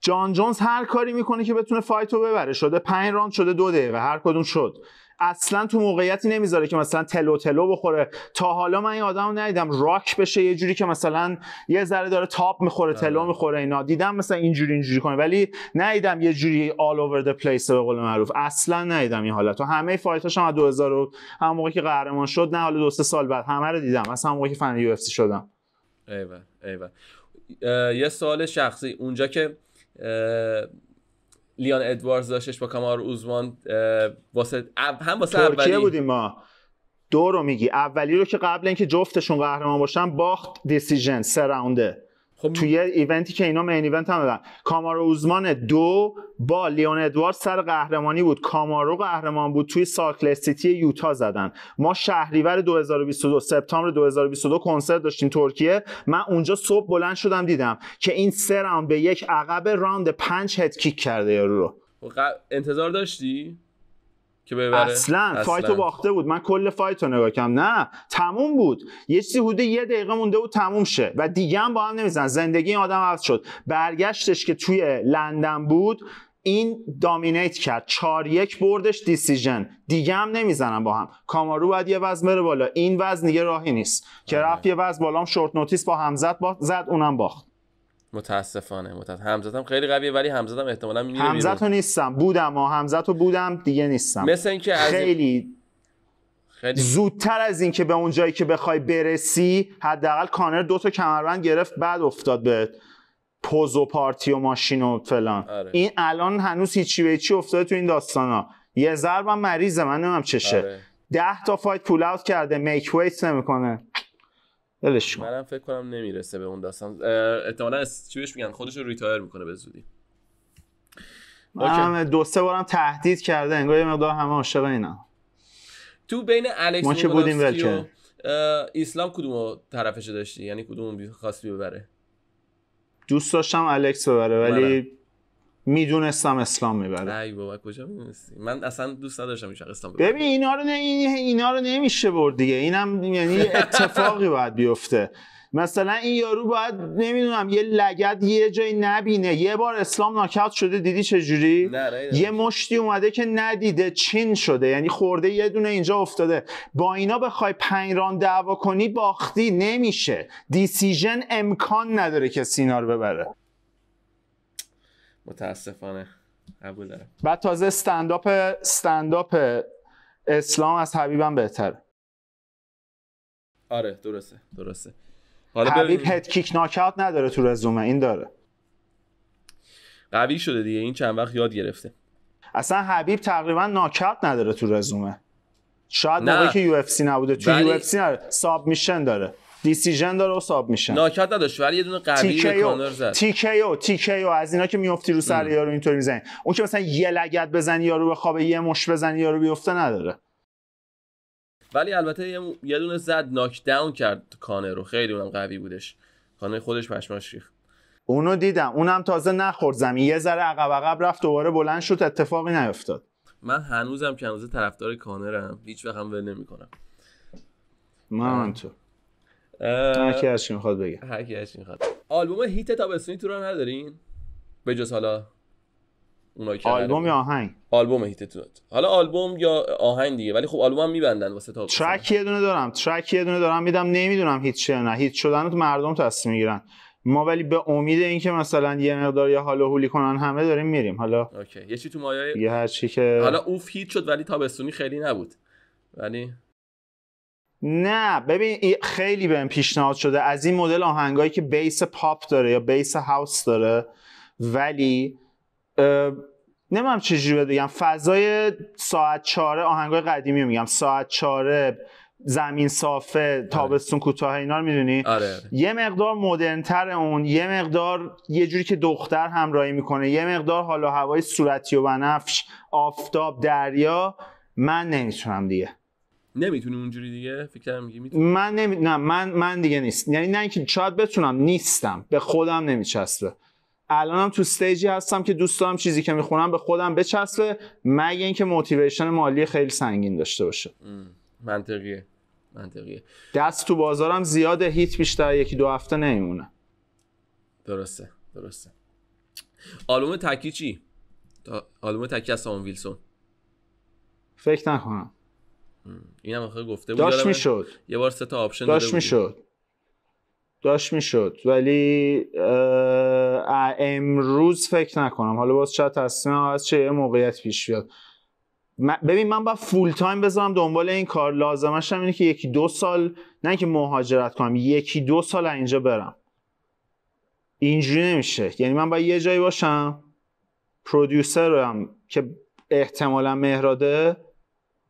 جان جونز هر کاری میکنه که بتونه فایت رو ببره شده پنج راند شده دو دقیقه هر کدوم شد اصلا تو موقعیتی نمیذاره که مثلا تلو تلو بخوره تا حالا من این آدمو ندیدم راک بشه یه جوری که مثلا یه ذره داره تاپ میخوره آره. تلو میخوره اینا دیدم مثلا اینجوری اینجوری کنه ولی ندیدم یه جوری آل Over د پلیس به قول معروف اصلا ندیدم این حالت و همه فایتاش هم 2000 هم موقعی که قهرمان شد نه حالا دو سه سال بعد همه رو دیدم اصلا موقعی که فن یو اف سی شدم یه سوال شخصی اونجا که لیان ادواردز داشتش با کامار اوزوان واسه هم واسه اولی بودیم ما دو رو میگی اولی رو که قبل اینکه جفتشون قهرمان باشن باخت دیسیژن سه راونده خب توی ایونتی که اینا مین ایونت هم دادن کامارو اوزمان دو با لیون ادوارد سر قهرمانی بود کامارو قهرمان بود توی ساکل سیتی یوتا زدن ما شهریور 2022 سپتامبر 2022 کنسرت داشتیم ترکیه من اونجا صبح بلند شدم دیدم که این سه به یک عقب راند پنج هد کیک کرده یارو رو خب انتظار داشتی که اصلا, اصلاً. فایت رو باخته بود من کل فایت رو نگاه کردم نه تموم بود یه چیزی حدود یه دقیقه مونده بود تموم شه و دیگه هم با هم نمیزن زندگی این آدم عوض شد برگشتش که توی لندن بود این دامینیت کرد چار یک بردش دیسیژن دیگه هم نمیزنن با هم کامارو باید یه وزن بره بالا این وزن دیگه راهی نیست که آره. رفت یه وزن بالام شورت نوتیس با هم با زد اونم باخت متاسفانه متاسف همزتم خیلی قویه ولی همزتم احتمالا میره همزت رو نیستم بودم و همزت رو بودم دیگه نیستم مثل اینکه خیلی خیلی زودتر از اینکه به اون جایی که بخوای برسی حداقل کانر دو تا کمربند گرفت بعد افتاد به پوز و پارتی و ماشین و فلان آره. این الان هنوز هیچی به چی افتاده تو این ها یه ضربم مریضه من نمیم چشه آره. ده تا فایت پول اوت کرده میک ویت نمیکنه ولش منم فکر کنم نمیرسه به اون داستان احتمالاً چی میگن خودش رو ریتایر میکنه به زودی من دو سه بارم تهدید کرده انگار یه مقدار همه عاشق اینا تو بین الکس ما که بودیم و اسلام کدوم طرفش داشتی یعنی کدوم خواستی ببره دوست داشتم الکس ببره ولی میدونستم اسلام میبره ای بابا کجا میدونستی من اصلا دوست نداشتم هیچ اسلام ببره. ببین اینا رو نه اینا رو نمیشه برد دیگه اینم یعنی اتفاقی باید بیفته مثلا این یارو باید نمیدونم یه لگد یه جایی نبینه یه بار اسلام ناکات شده دیدی چه جوری یه مشتی اومده که ندیده چین شده یعنی خورده یه دونه اینجا افتاده با اینا بخوای پنج ران دعوا کنی باختی نمیشه دیسیژن امکان نداره که سینا رو ببره متاسفانه قبول دارم بعد تازه استنداپ استنداپ اسلام از حبیبم بهتره آره درسته درسته حالا حبیب هد کیک ناکاوت نداره تو رزومه این داره قوی شده دیگه این چند وقت یاد گرفته اصلا حبیب تقریبا ناکاوت نداره تو رزومه شاید موقعی که یو اف سی نبوده تو یو اف سی نداره ساب میشن داره دیسیژن داره و ساب میشن ناکات نداشت ولی یه دونه قوی کانر زد تیکه او از اینا که میافتی رو سر یارو اینطوری میزنی اون که مثلا یه لگت بزنی یارو به خواب یه مش بزنی یارو بیفته نداره ولی البته یه, دونه زد ناک داون کرد کانر رو خیلی اونم قوی بودش کانر خودش پشماش ریخت اونو دیدم اونم تازه نخورد زمین یه ذره عقب عقب رفت دوباره بلند شد اتفاقی نیفتاد من هنوزم که هنوز طرفدار کانرم هیچ وقت هم ول نمیکنم من تو هرکی هرچی میخواد بگه هرکی هرچی میخواد آلبوم هیت تابستونی تو رو ندارین به جز حالا اونایی که آلبوم یا آهنگ آلبوم تو حالا آلبوم یا آهنگ دیگه ولی خب آلبوم هم میبندن واسه تا ترک یه دونه دارم ترک یه دونه دارم میدم نمیدونم هیچ چه نه هیچ شدن تو مردم تصمیم میگیرن ما ولی به امید اینکه مثلا یه مقدار یه حالا هولی کنن همه داریم میریم حالا اوکی یه چی تو مایه یه هر چی که حالا اوف هیت شد ولی تابستونی خیلی نبود ولی نه ببین خیلی بهم پیشنهاد شده از این مدل آهنگایی که بیس پاپ داره یا بیس هاوس داره ولی نمیدونم چجوری بگم فضای ساعت چاره آهنگای قدیمی رو میگم ساعت چاره زمین صافه آره. تابستون کوتاه اینا رو میدونی آره، آره. یه مقدار مدرنتر اون یه مقدار یه جوری که دختر همراهی میکنه یه مقدار حالا هوای صورتی و بنفش آفتاب دریا من نمیتونم دیگه نمیتونی اونجوری دیگه فکر میگی من نه من من دیگه نیست یعنی نه اینکه شاید بتونم نیستم به خودم نمیچسبه الانم تو استیجی هستم که دوست دارم چیزی که میخونم به خودم بچسبه مگه اینکه موتیویشن مالی خیلی سنگین داشته باشه منطقیه منطقیه دست تو بازارم زیاد هیت بیشتر یکی دو هفته نمیمونه درسته درسته آلبوم تکی چی آلبوم تکی از ویلسون فکر نکنم این هم گفته بود داشت میشد یه بار سه تا آپشن داشت میشد داشت میشد ولی امروز فکر نکنم حالا باز چه تصمیم از چه یه موقعیت پیش بیاد ببین من باید فول تایم بذارم دنبال این کار لازمش هم اینه که یکی دو سال نه که مهاجرت کنم یکی دو سال اینجا برم اینجوری نمیشه یعنی من باید یه جایی باشم پرودیوسرم که احتمالا مهراده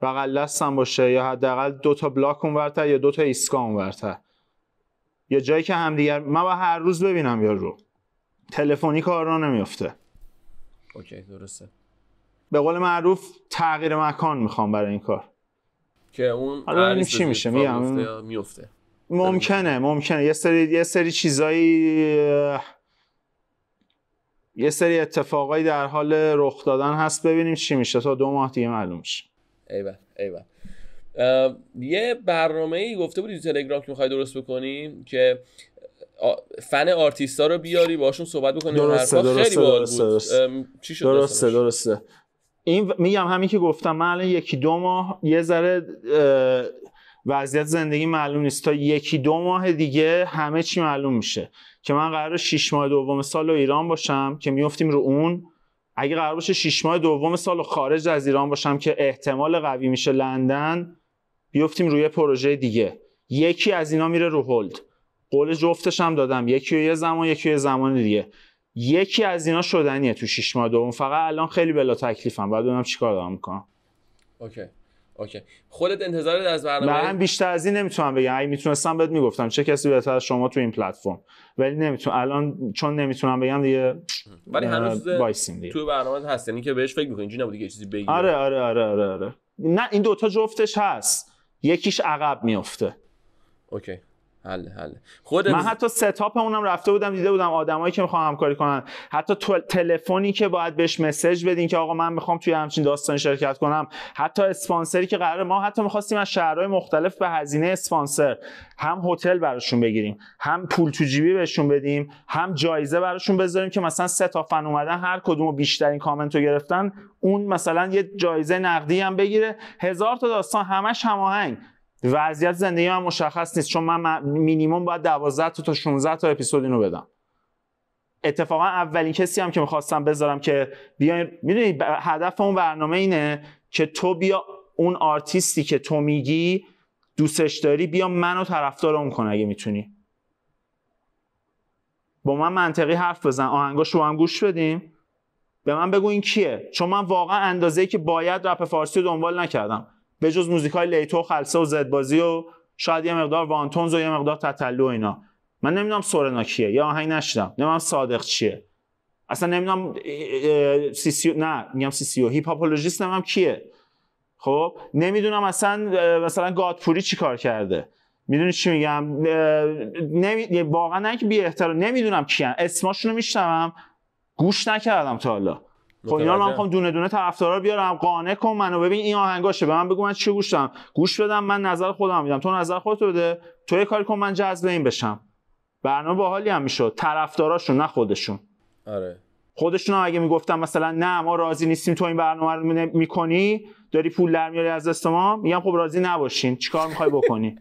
بغل دستم باشه یا حداقل دو تا بلاک اونورتر یا دو تا ایسکا اونورتر یا جایی که هم دیگر، من با هر روز ببینم یا رو تلفنی کار رو نمیفته اوکی درسته به قول معروف تغییر مکان میخوام برای این کار که اون حالا چی میشه میگم میفته ممکنه ممکنه یه سری یه سری چیزایی یه سری اتفاقایی در حال رخ دادن هست ببینیم چی میشه تا دو ماه دیگه معلوم میشه ایوه، ایوه، یه برنامه ای گفته بودی تو تلگرام که میخوای درست بکنیم که فن آرتیستا رو بیاری باشون صحبت بکنی درسته درسته درسته, درسته, این میگم همین که گفتم من الان یکی دو ماه یه ذره وضعیت زندگی معلوم نیست تا یکی دو ماه دیگه همه چی معلوم میشه که من قرار شیش ماه دوم سال و ایران باشم که میفتیم رو اون اگه قرار باشه شیش ماه دوم سال خارج از ایران باشم که احتمال قوی میشه لندن بیفتیم روی پروژه دیگه یکی از اینا میره رو هولد قول جفتش هم دادم یکی و یه زمان یکی و یه زمان دیگه یکی از اینا شدنیه تو شیش ماه دوم فقط الان خیلی بلا تکلیفم بعد ببینم چیکار دارم میکنم اوکی اوکی خودت انتظار از برنامه من بیشتر از این نمیتونم بگم اگه میتونستم بهت میگفتم چه کسی بهتر از شما تو این پلتفرم ولی نمیتونم الان چون نمیتونم بگم دیگه ولی هنوز تو برنامه هست یعنی که بهش فکر میکنی اینجوری نبودی که چیزی بگی آره آره آره آره آره نه این دوتا جفتش هست یکیش عقب میفته اوکی حله حله من حتی ستاپ اونم رفته بودم دیده بودم آدمایی که میخوام همکاری کنن حتی تلفنی که باید بهش مسج بدین که آقا من میخوام توی همچین داستان شرکت کنم حتی اسپانسری که قرار ما حتی میخواستیم از شهرهای مختلف به هزینه اسپانسر هم هتل براشون بگیریم هم پول تو جیبی بهشون بدیم هم جایزه براشون بذاریم که مثلا سه تا فن اومدن هر کدومو بیشترین کامنت رو گرفتن اون مثلا یه جایزه نقدی هم بگیره هزار تا داستان همش هماهنگ وضعیت زندگی من مشخص نیست چون من مینیمم باید 12 تا تا 16 تا اپیزود اینو بدم اتفاقا اولین کسی هم که میخواستم بذارم که بیاین میدونی هدف اون برنامه اینه که تو بیا اون آرتیستی که تو میگی دوستش داری بیا منو طرفدار اون کن اگه میتونی با من منطقی حرف بزن آهنگاش رو هم گوش بدیم به من بگو این کیه چون من واقعا اندازه که باید رپ فارسی دنبال نکردم به جز موزیک های لیتو و خلسه و زدبازی و شاید یه مقدار وانتونز و یه مقدار تتلو اینا من نمیدونم سورنا کیه یا آهنگ نشدم نمیدونم صادق چیه اصلا نمیدونم سی سیو نه میگم سی سیو هیپ هاپولوژیست نمیدونم کیه خب نمیدونم اصلا مثلا گادپوری کار کرده میدونی چی میگم نمی... واقعا نه که بی احترام نمیدونم کیه اسماشونو رو میشنوم گوش نکردم تا حالا خب اینا دونه دونه طرفدارا بیارم قانه کن منو ببین این آهنگاشه به من بگو من چی گوشم گوش بدم من نظر خودم میدم تو نظر خودت بده تو یه کاری کن من جذب این بشم برنامه باحالی هم میشد طرفداراشون نه خودشون آره خودشون هم اگه میگفتم مثلا نه ما راضی نیستیم تو این برنامه رو میکنی داری پول در میاری از دست ما میگم خب راضی نباشین چیکار میخوای بکنی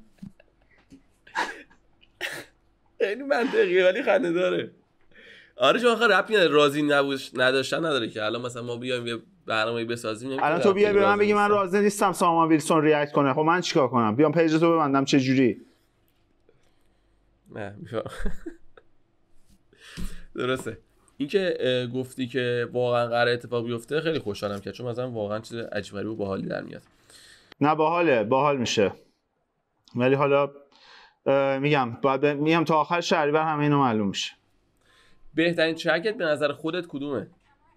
این منطقی ولی خنده داره آره چون آخه رپی راضی نبوش نداشتن نداره که الان مثلا ما بیایم یه برنامه بسازیم الان تو بیای به من بگی من راضی نیستم سامان ویلسون ریاکت کنه خب من چیکار کنم بیام پیج تو ببندم چه جوری نه درسته اینکه گفتی که واقعا قرار اتفاق بیفته خیلی خوشحالم که چون مثلا واقعا چیز عجیب و باحالی در میاد نه باحاله باحال میشه ولی حالا میگم بعد میگم تا آخر شهریور همه اینو معلوم میشه بهترین ترکت به نظر خودت کدومه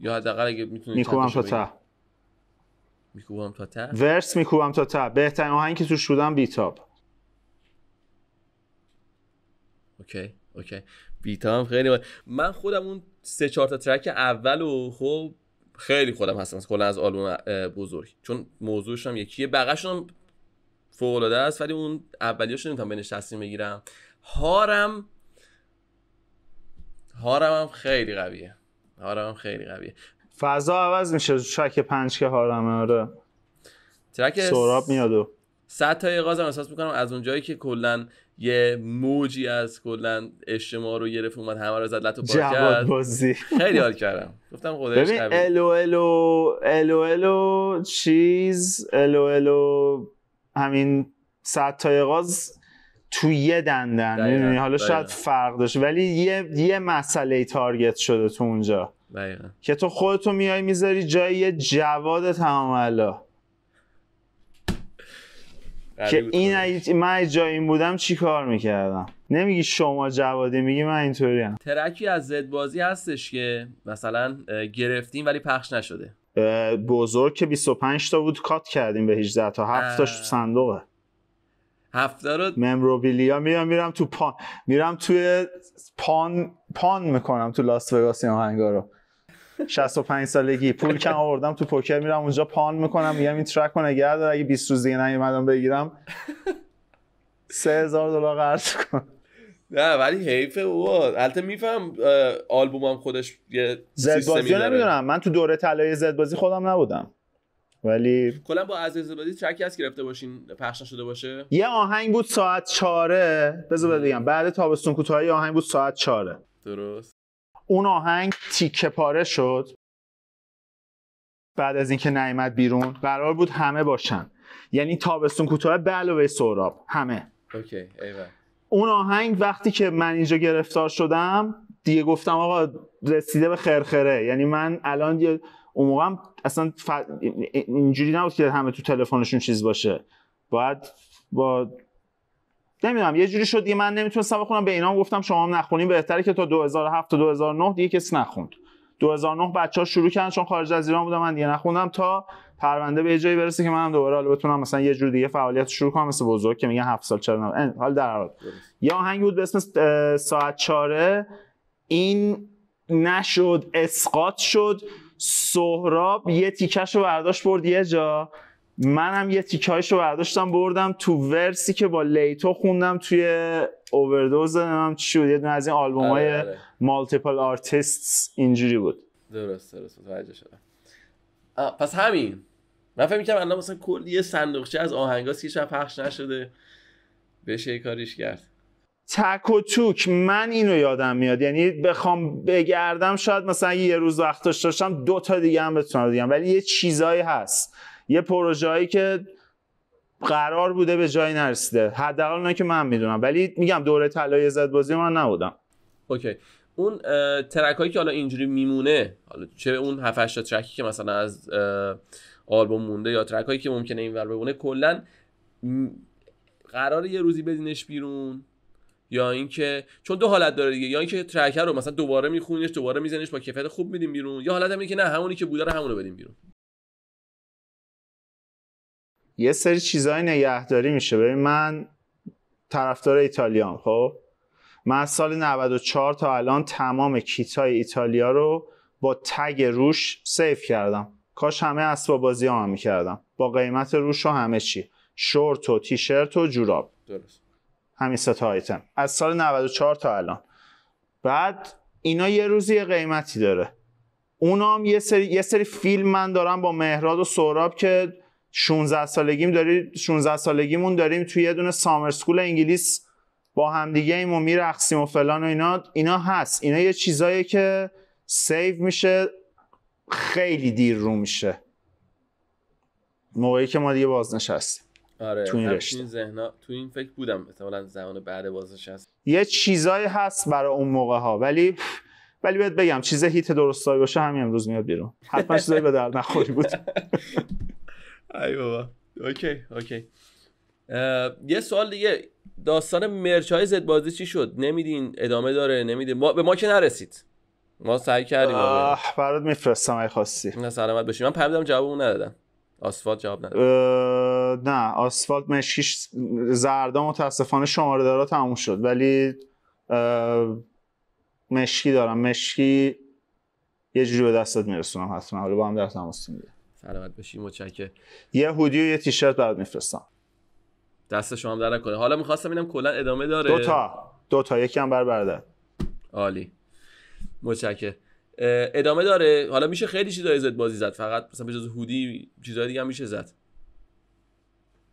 یا حداقل اگه میتونی میکوبم تا تا میکوبم تا تا ورس میکوبم تا تا بهترین آهنگ که توش بودم بیتاب اوکی اوکی بیتاب خیلی باید من خودم اون سه چهار تا ترک اول و خب خیلی خودم هستم کلا از آلبوم بزرگ چون موضوعش هم یکیه بغاشون هم فوق العاده است ولی اون اولیاشو نمیتونم بنش هارم هارم هم خیلی قویه هارم هم خیلی قویه فضا عوض میشه ترک پنج که هارمه آره ترک سراب میاد و صد تا ایقاز هم احساس میکنم از اونجایی که کلا یه موجی از کلا اجتماع رو گرفت اومد همه رو زد لتو کرد بازی خیلی حال کردم گفتم خودش ببین الو الو الو الو چیز الو الو همین صد تا ایقاز تو یه دندن دقیقا. حالا دقیقا. شاید فرق داشت ولی یه, یه مسئله تارگت شده تو اونجا دقیقا. که تو خودتو میای میذاری جای یه جواد تمام الله که این من جای این بودم چی کار میکردم نمیگی شما جوادی میگی من اینطوری هم ترکی از زد بازی هستش که مثلا گرفتیم ولی پخش نشده بزرگ که 25 تا بود کات کردیم به 18 تا 7 تاش تو صندوقه هفته رو ممروبیلیا میرم میرم تو پان میرم توی پان پان میکنم تو لاس وگاس این آهنگا رو 65 سالگی پول کم آوردم تو پوکر میرم اونجا پان میکنم میگم این ترک رو نگه داره اگه 20 روز دیگه نیومدم بگیرم 3000 دلار قرض کن نه ولی حیف او البته میفهم آلبومم خودش یه زد بازی نمیدونم من تو دوره طلای زد بازی خودم نبودم ولی کلا با از بادی ترکی از گرفته باشین پخش شده باشه یه آهنگ بود ساعت چاره بذار بگم بعد تابستون یه آهنگ بود ساعت چاره درست اون آهنگ تیکه پاره شد بعد از اینکه نعیمت بیرون قرار بود همه باشن یعنی تابستون کوتاه به علاوه سهراب همه اوکی ایوه. اون آهنگ وقتی که من اینجا گرفتار شدم دیگه گفتم آقا رسیده به خرخره یعنی من الان اون اصلا ف... اینجوری نبود که همه تو تلفنشون چیز باشه باید با نمیدونم یه جوری شد دیگه من نمیتونستم بخونم به اینا گفتم شما هم نخونین بهتره که تا 2007 تا 2009 دیگه کسی نخوند 2009 بچه ها شروع کردن چون خارج از ایران بودم من دیگه نخوندم تا پرونده به جایی برسه که منم دوباره حالا بتونم مثلا یه جوری دیگه فعالیت شروع کنم مثل بزرگ که میگن 7 سال چرا حال در حال یا آهنگ بود به اسم ساعت 4 این نشد اسقاط شد سهراب یه تیکش رو برداشت برد یه جا منم یه تیکایش رو برداشتم بردم تو ورسی که با لیتو خوندم توی اووردوز نمیم چی بود یه دونه از این آلبوم های آره، آره. مالتیپل اینجوری بود درست درست متوجه شدم پس همین من فکر الان مثلا کلی یه صندوقچه از آهنگاست که شب پخش نشده بشه کاریش کرد تک و توک من اینو یادم میاد یعنی بخوام بگردم شاید مثلا یه روز وقت داشتم دو تا دیگه هم بتونم بگم ولی یه چیزایی هست یه پروژه‌ای که قرار بوده به جایی نرسیده حداقل اونایی که من میدونم ولی میگم دوره طلای زد بازی من نبودم اوکی اون ترک هایی که حالا اینجوری میمونه حالا چه اون 7 8 ترکی که مثلا از آلبوم مونده یا ترک هایی که ممکنه اینور بمونه کلا قرار یه روزی بدینش بیرون یا اینکه چون دو حالت داره دیگه یا اینکه ترکر رو مثلا دوباره میخونیش دوباره میزنیش با کیفیت خوب میدیم بیرون یا حالت هم که نه همونی که بوده رو همونو بدیم بیرون یه سری چیزای نگهداری میشه ببین من طرفدار ایتالیام خب من از سال 94 تا الان تمام کیتای ایتالیا رو با تگ روش سیف کردم کاش همه اسباب بازی هم, هم میکردم با قیمت روش و همه چی شورت و تیشرت و جوراب درست همین سه تا آیتم از سال 94 تا الان بعد اینا یه روزی یه قیمتی داره اونا یه سری, یه سری فیلم من دارم با مهراد و سهراب که 16 سالگیم داری 16 سالگیمون داریم توی یه دونه سامر سکول انگلیس با همدیگه ایم و میرقصیم و فلان و اینا اینا هست اینا یه چیزایی که سیو میشه خیلی دیر رو میشه موقعی که ما دیگه بازنشستیم آره تو این رشته ذهنا تو این فکر بودم احتمالاً زمان بعد بازش هست یه چیزایی هست برای اون موقع ها ولی ولی بهت بگم چیز هیت درستایی باشه همین امروز میاد بیرون حتما چیزایی به درد نخوری بود ای بابا اوکی اوکی یه سوال دیگه داستان مرچای زد بازی چی شد نمیدین ادامه داره نمیده ما به ما که نرسید ما سعی کردیم برات میفرستم اگه خواستی نه سلامت بشی من پرمیدم جوابمو ندادم آسفالت جواب نداد نه آسفالت مشکیش زردا متاسفانه شماره دارا تموم شد ولی مشکی دارم مشکی یه جوری به دستت میرسونم حتما حالا با هم در تماس سلامت باشی متشکر یه هودی و یه تیشرت برات میفرستم دست شما هم در نکنه حالا میخواستم اینم کلا ادامه داره دو تا دو تا یکی هم بر عالی متشکر ادامه داره حالا میشه خیلی چیزای زد بازی زد فقط مثلا به هودی چیزای دیگه هم میشه زد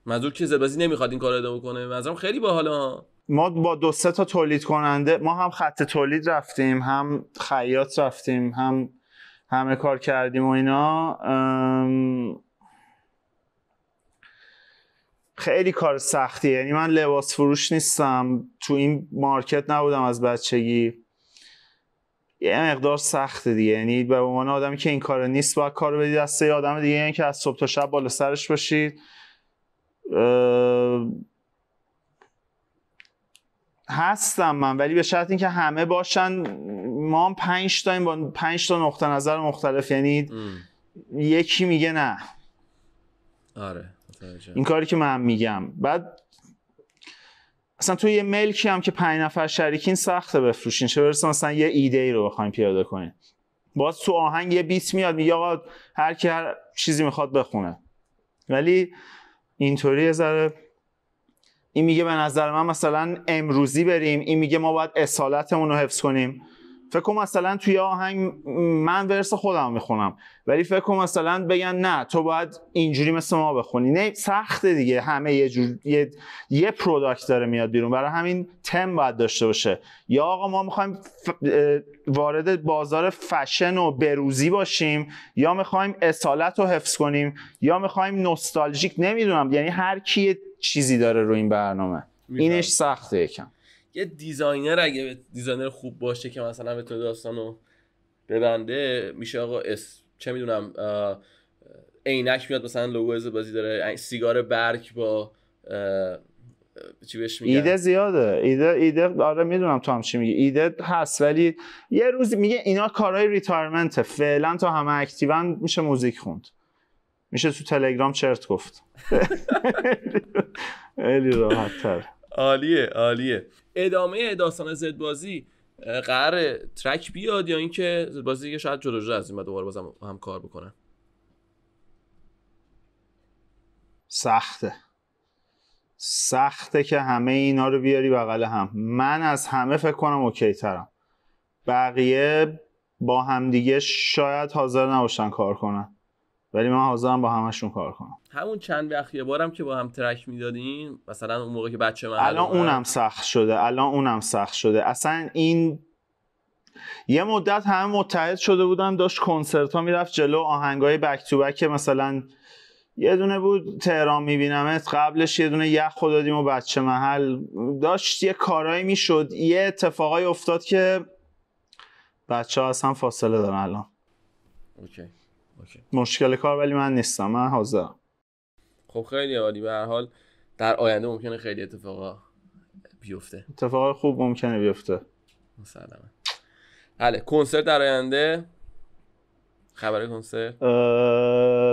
منظور که زد بازی نمیخواد این کار ادامه کنه منظورم خیلی حالا ما با دو سه تا تولید کننده ما هم خط تولید رفتیم هم خیاط رفتیم هم همه کار کردیم و اینا خیلی کار سختیه، یعنی من لباس فروش نیستم تو این مارکت نبودم از بچگی یه مقدار سخته دیگه یعنی به عنوان آدمی که این کار نیست باید کار بدید دست یه آدم دیگه یعنی که از صبح تا شب بالا سرش باشید هستم من ولی به شرط اینکه همه باشن ما هم پنج تا با پنج تا نقطه نظر مختلف یعنی یکی میگه نه آره این کاری که من میگم بعد اصلا توی یه ملکی هم که پنج نفر شریکین سخته بفروشین چه برسه مثلا یه ایده ای رو بخوایم پیاده کنیم باز تو آهنگ یه بیت میاد میگه آقا هر کی هر چیزی میخواد بخونه ولی اینطوری ذره این میگه به نظر من مثلا امروزی بریم این میگه ما باید اصالتمون رو حفظ کنیم فکر کن مثلا توی آهنگ من ورس خودم میخونم ولی فکر کن مثلا بگن نه تو باید اینجوری مثل ما بخونی نه سخته دیگه همه یه جور یه, یه پروداکت داره میاد بیرون برای همین تم باید داشته باشه یا آقا ما میخوایم وارد بازار فشن و بروزی باشیم یا میخوایم اصالت رو حفظ کنیم یا میخوایم نوستالژیک نمیدونم یعنی هر کی چیزی داره رو این برنامه اینش سخته یکم یه دیزاینر اگه دیزاینر خوب باشه که مثلا به تو رو ببنده میشه آقا اس چه میدونم عینک میاد مثلا لوگو بازی داره سیگار برک با چی بهش میگه ایده زیاده ایده ایده آره میدونم تو هم چی میگی ایده هست ولی یه روز میگه اینا کارهای ریتایرمنته فعلا تا همه اکتیوان میشه موزیک خوند میشه تو تلگرام چرت گفت خیلی راحت تر عالیه عالیه ادامه داستان زد بازی قرار ترک بیاد یا اینکه بازی دیگه شاید جدا جلو از این دوباره بازم هم کار بکنن سخته سخته که همه اینا رو بیاری بغل هم من از همه فکر کنم اوکی ترم بقیه با همدیگه شاید حاضر نباشن کار کنن ولی من حاضرم با همشون کار کنم همون چند وقت یه بارم که با هم ترک میدادین مثلا اون موقع که بچه من الان اونم سخت شده الان اونم سخت شده اصلا این یه مدت همه متحد شده بودم داشت کنسرت ها میرفت جلو آهنگای بک تو بک مثلا یه دونه بود تهران میبینمت قبلش یه دونه یخ خود دادیم و بچه محل داشت یه کارایی میشد یه اتفاقای افتاد که بچه ها اصلا فاصله دارن الان اوکی. مشکل کار ولی من نیستم من حاضرم خب خیلی عالی به هر حال در آینده ممکنه خیلی اتفاقا بیفته اتفاقا خوب ممکنه بیفته مسلمه بله، کنسرت در آینده خبر کنسرت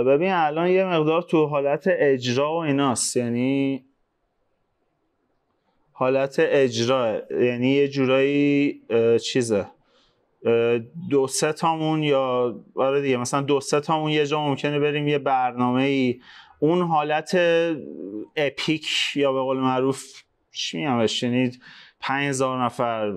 ببین الان یه مقدار تو حالت اجرا و ایناست یعنی حالت اجرا یعنی یه جورایی چیزه دو سه تامون یا آره دیگه مثلا دو سه تامون یه جا ممکنه بریم یه برنامه ای اون حالت اپیک یا به قول معروف چی میگم شنید یعنی 5000 نفر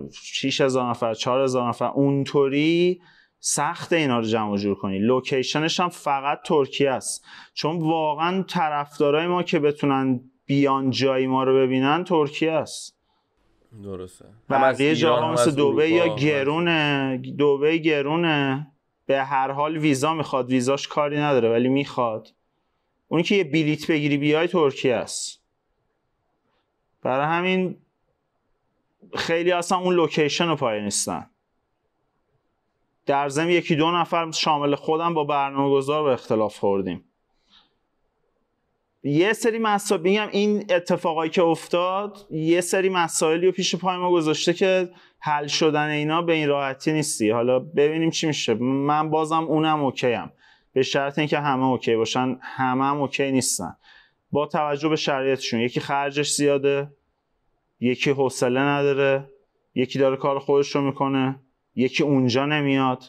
هزار نفر هزار نفر اونطوری سخت اینا رو جمع جور کنی لوکیشنش هم فقط ترکیه است چون واقعا طرفدارای ما که بتونن بیان جایی ما رو ببینن ترکیه است درسته بقیه جاها مثل دوبه یا گرونه دوبه گرونه به هر حال ویزا میخواد ویزاش کاری نداره ولی میخواد اونی که یه بلیت بگیری بیای ترکیه است برای همین خیلی اصلا اون لوکیشن رو پای نیستن در زمین یکی دو نفر شامل خودم با برنامه گذار به اختلاف خوردیم یه سری مسائل این اتفاقایی که افتاد یه سری مسائلی رو پیش پای ما گذاشته که حل شدن اینا به این راحتی نیستی حالا ببینیم چی میشه من بازم اونم اوکی هم. به شرط اینکه همه اوکی باشن همه هم اوکی نیستن با توجه به شرایطشون یکی خرجش زیاده یکی حوصله نداره یکی داره کار خودش رو میکنه یکی اونجا نمیاد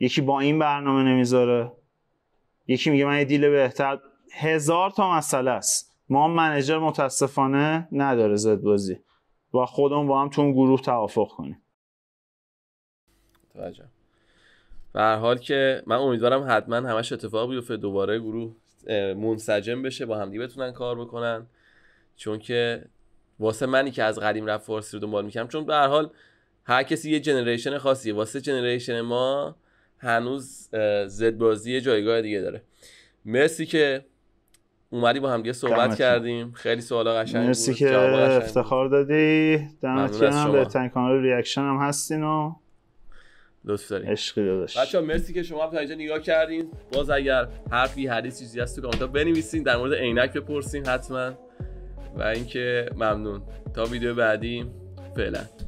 یکی با این برنامه نمیذاره یکی میگه من یه دیل بهتر هزار تا مسئله است ما منجر متاسفانه نداره زد بازی و خودم با هم تو اون گروه توافق کنیم توجه به حال که من امیدوارم حتما همش اتفاق بیفته دوباره گروه منسجم بشه با همدیگه بتونن کار بکنن چون که واسه منی که از قدیم رفت فارسی رو دنبال میکنم چون به هر حال هر کسی یه جنریشن خاصیه واسه جنریشن ما هنوز زد بازی جایگاه دیگه داره مرسی که اومدی با هم دیگه صحبت کردیم خیلی سوالا قشنگ مرسی که افتخار دادی دمت گرم بهترین کانال ریاکشن هم هستین و لطف داریم عشقی داداش بچا مرسی که شما تا اینجا نگاه کردین باز اگر حرفی حدیث چیزی هست تو کامنت بنویسین در مورد عینک بپرسین حتما و اینکه ممنون تا ویدیو بعدی فعلا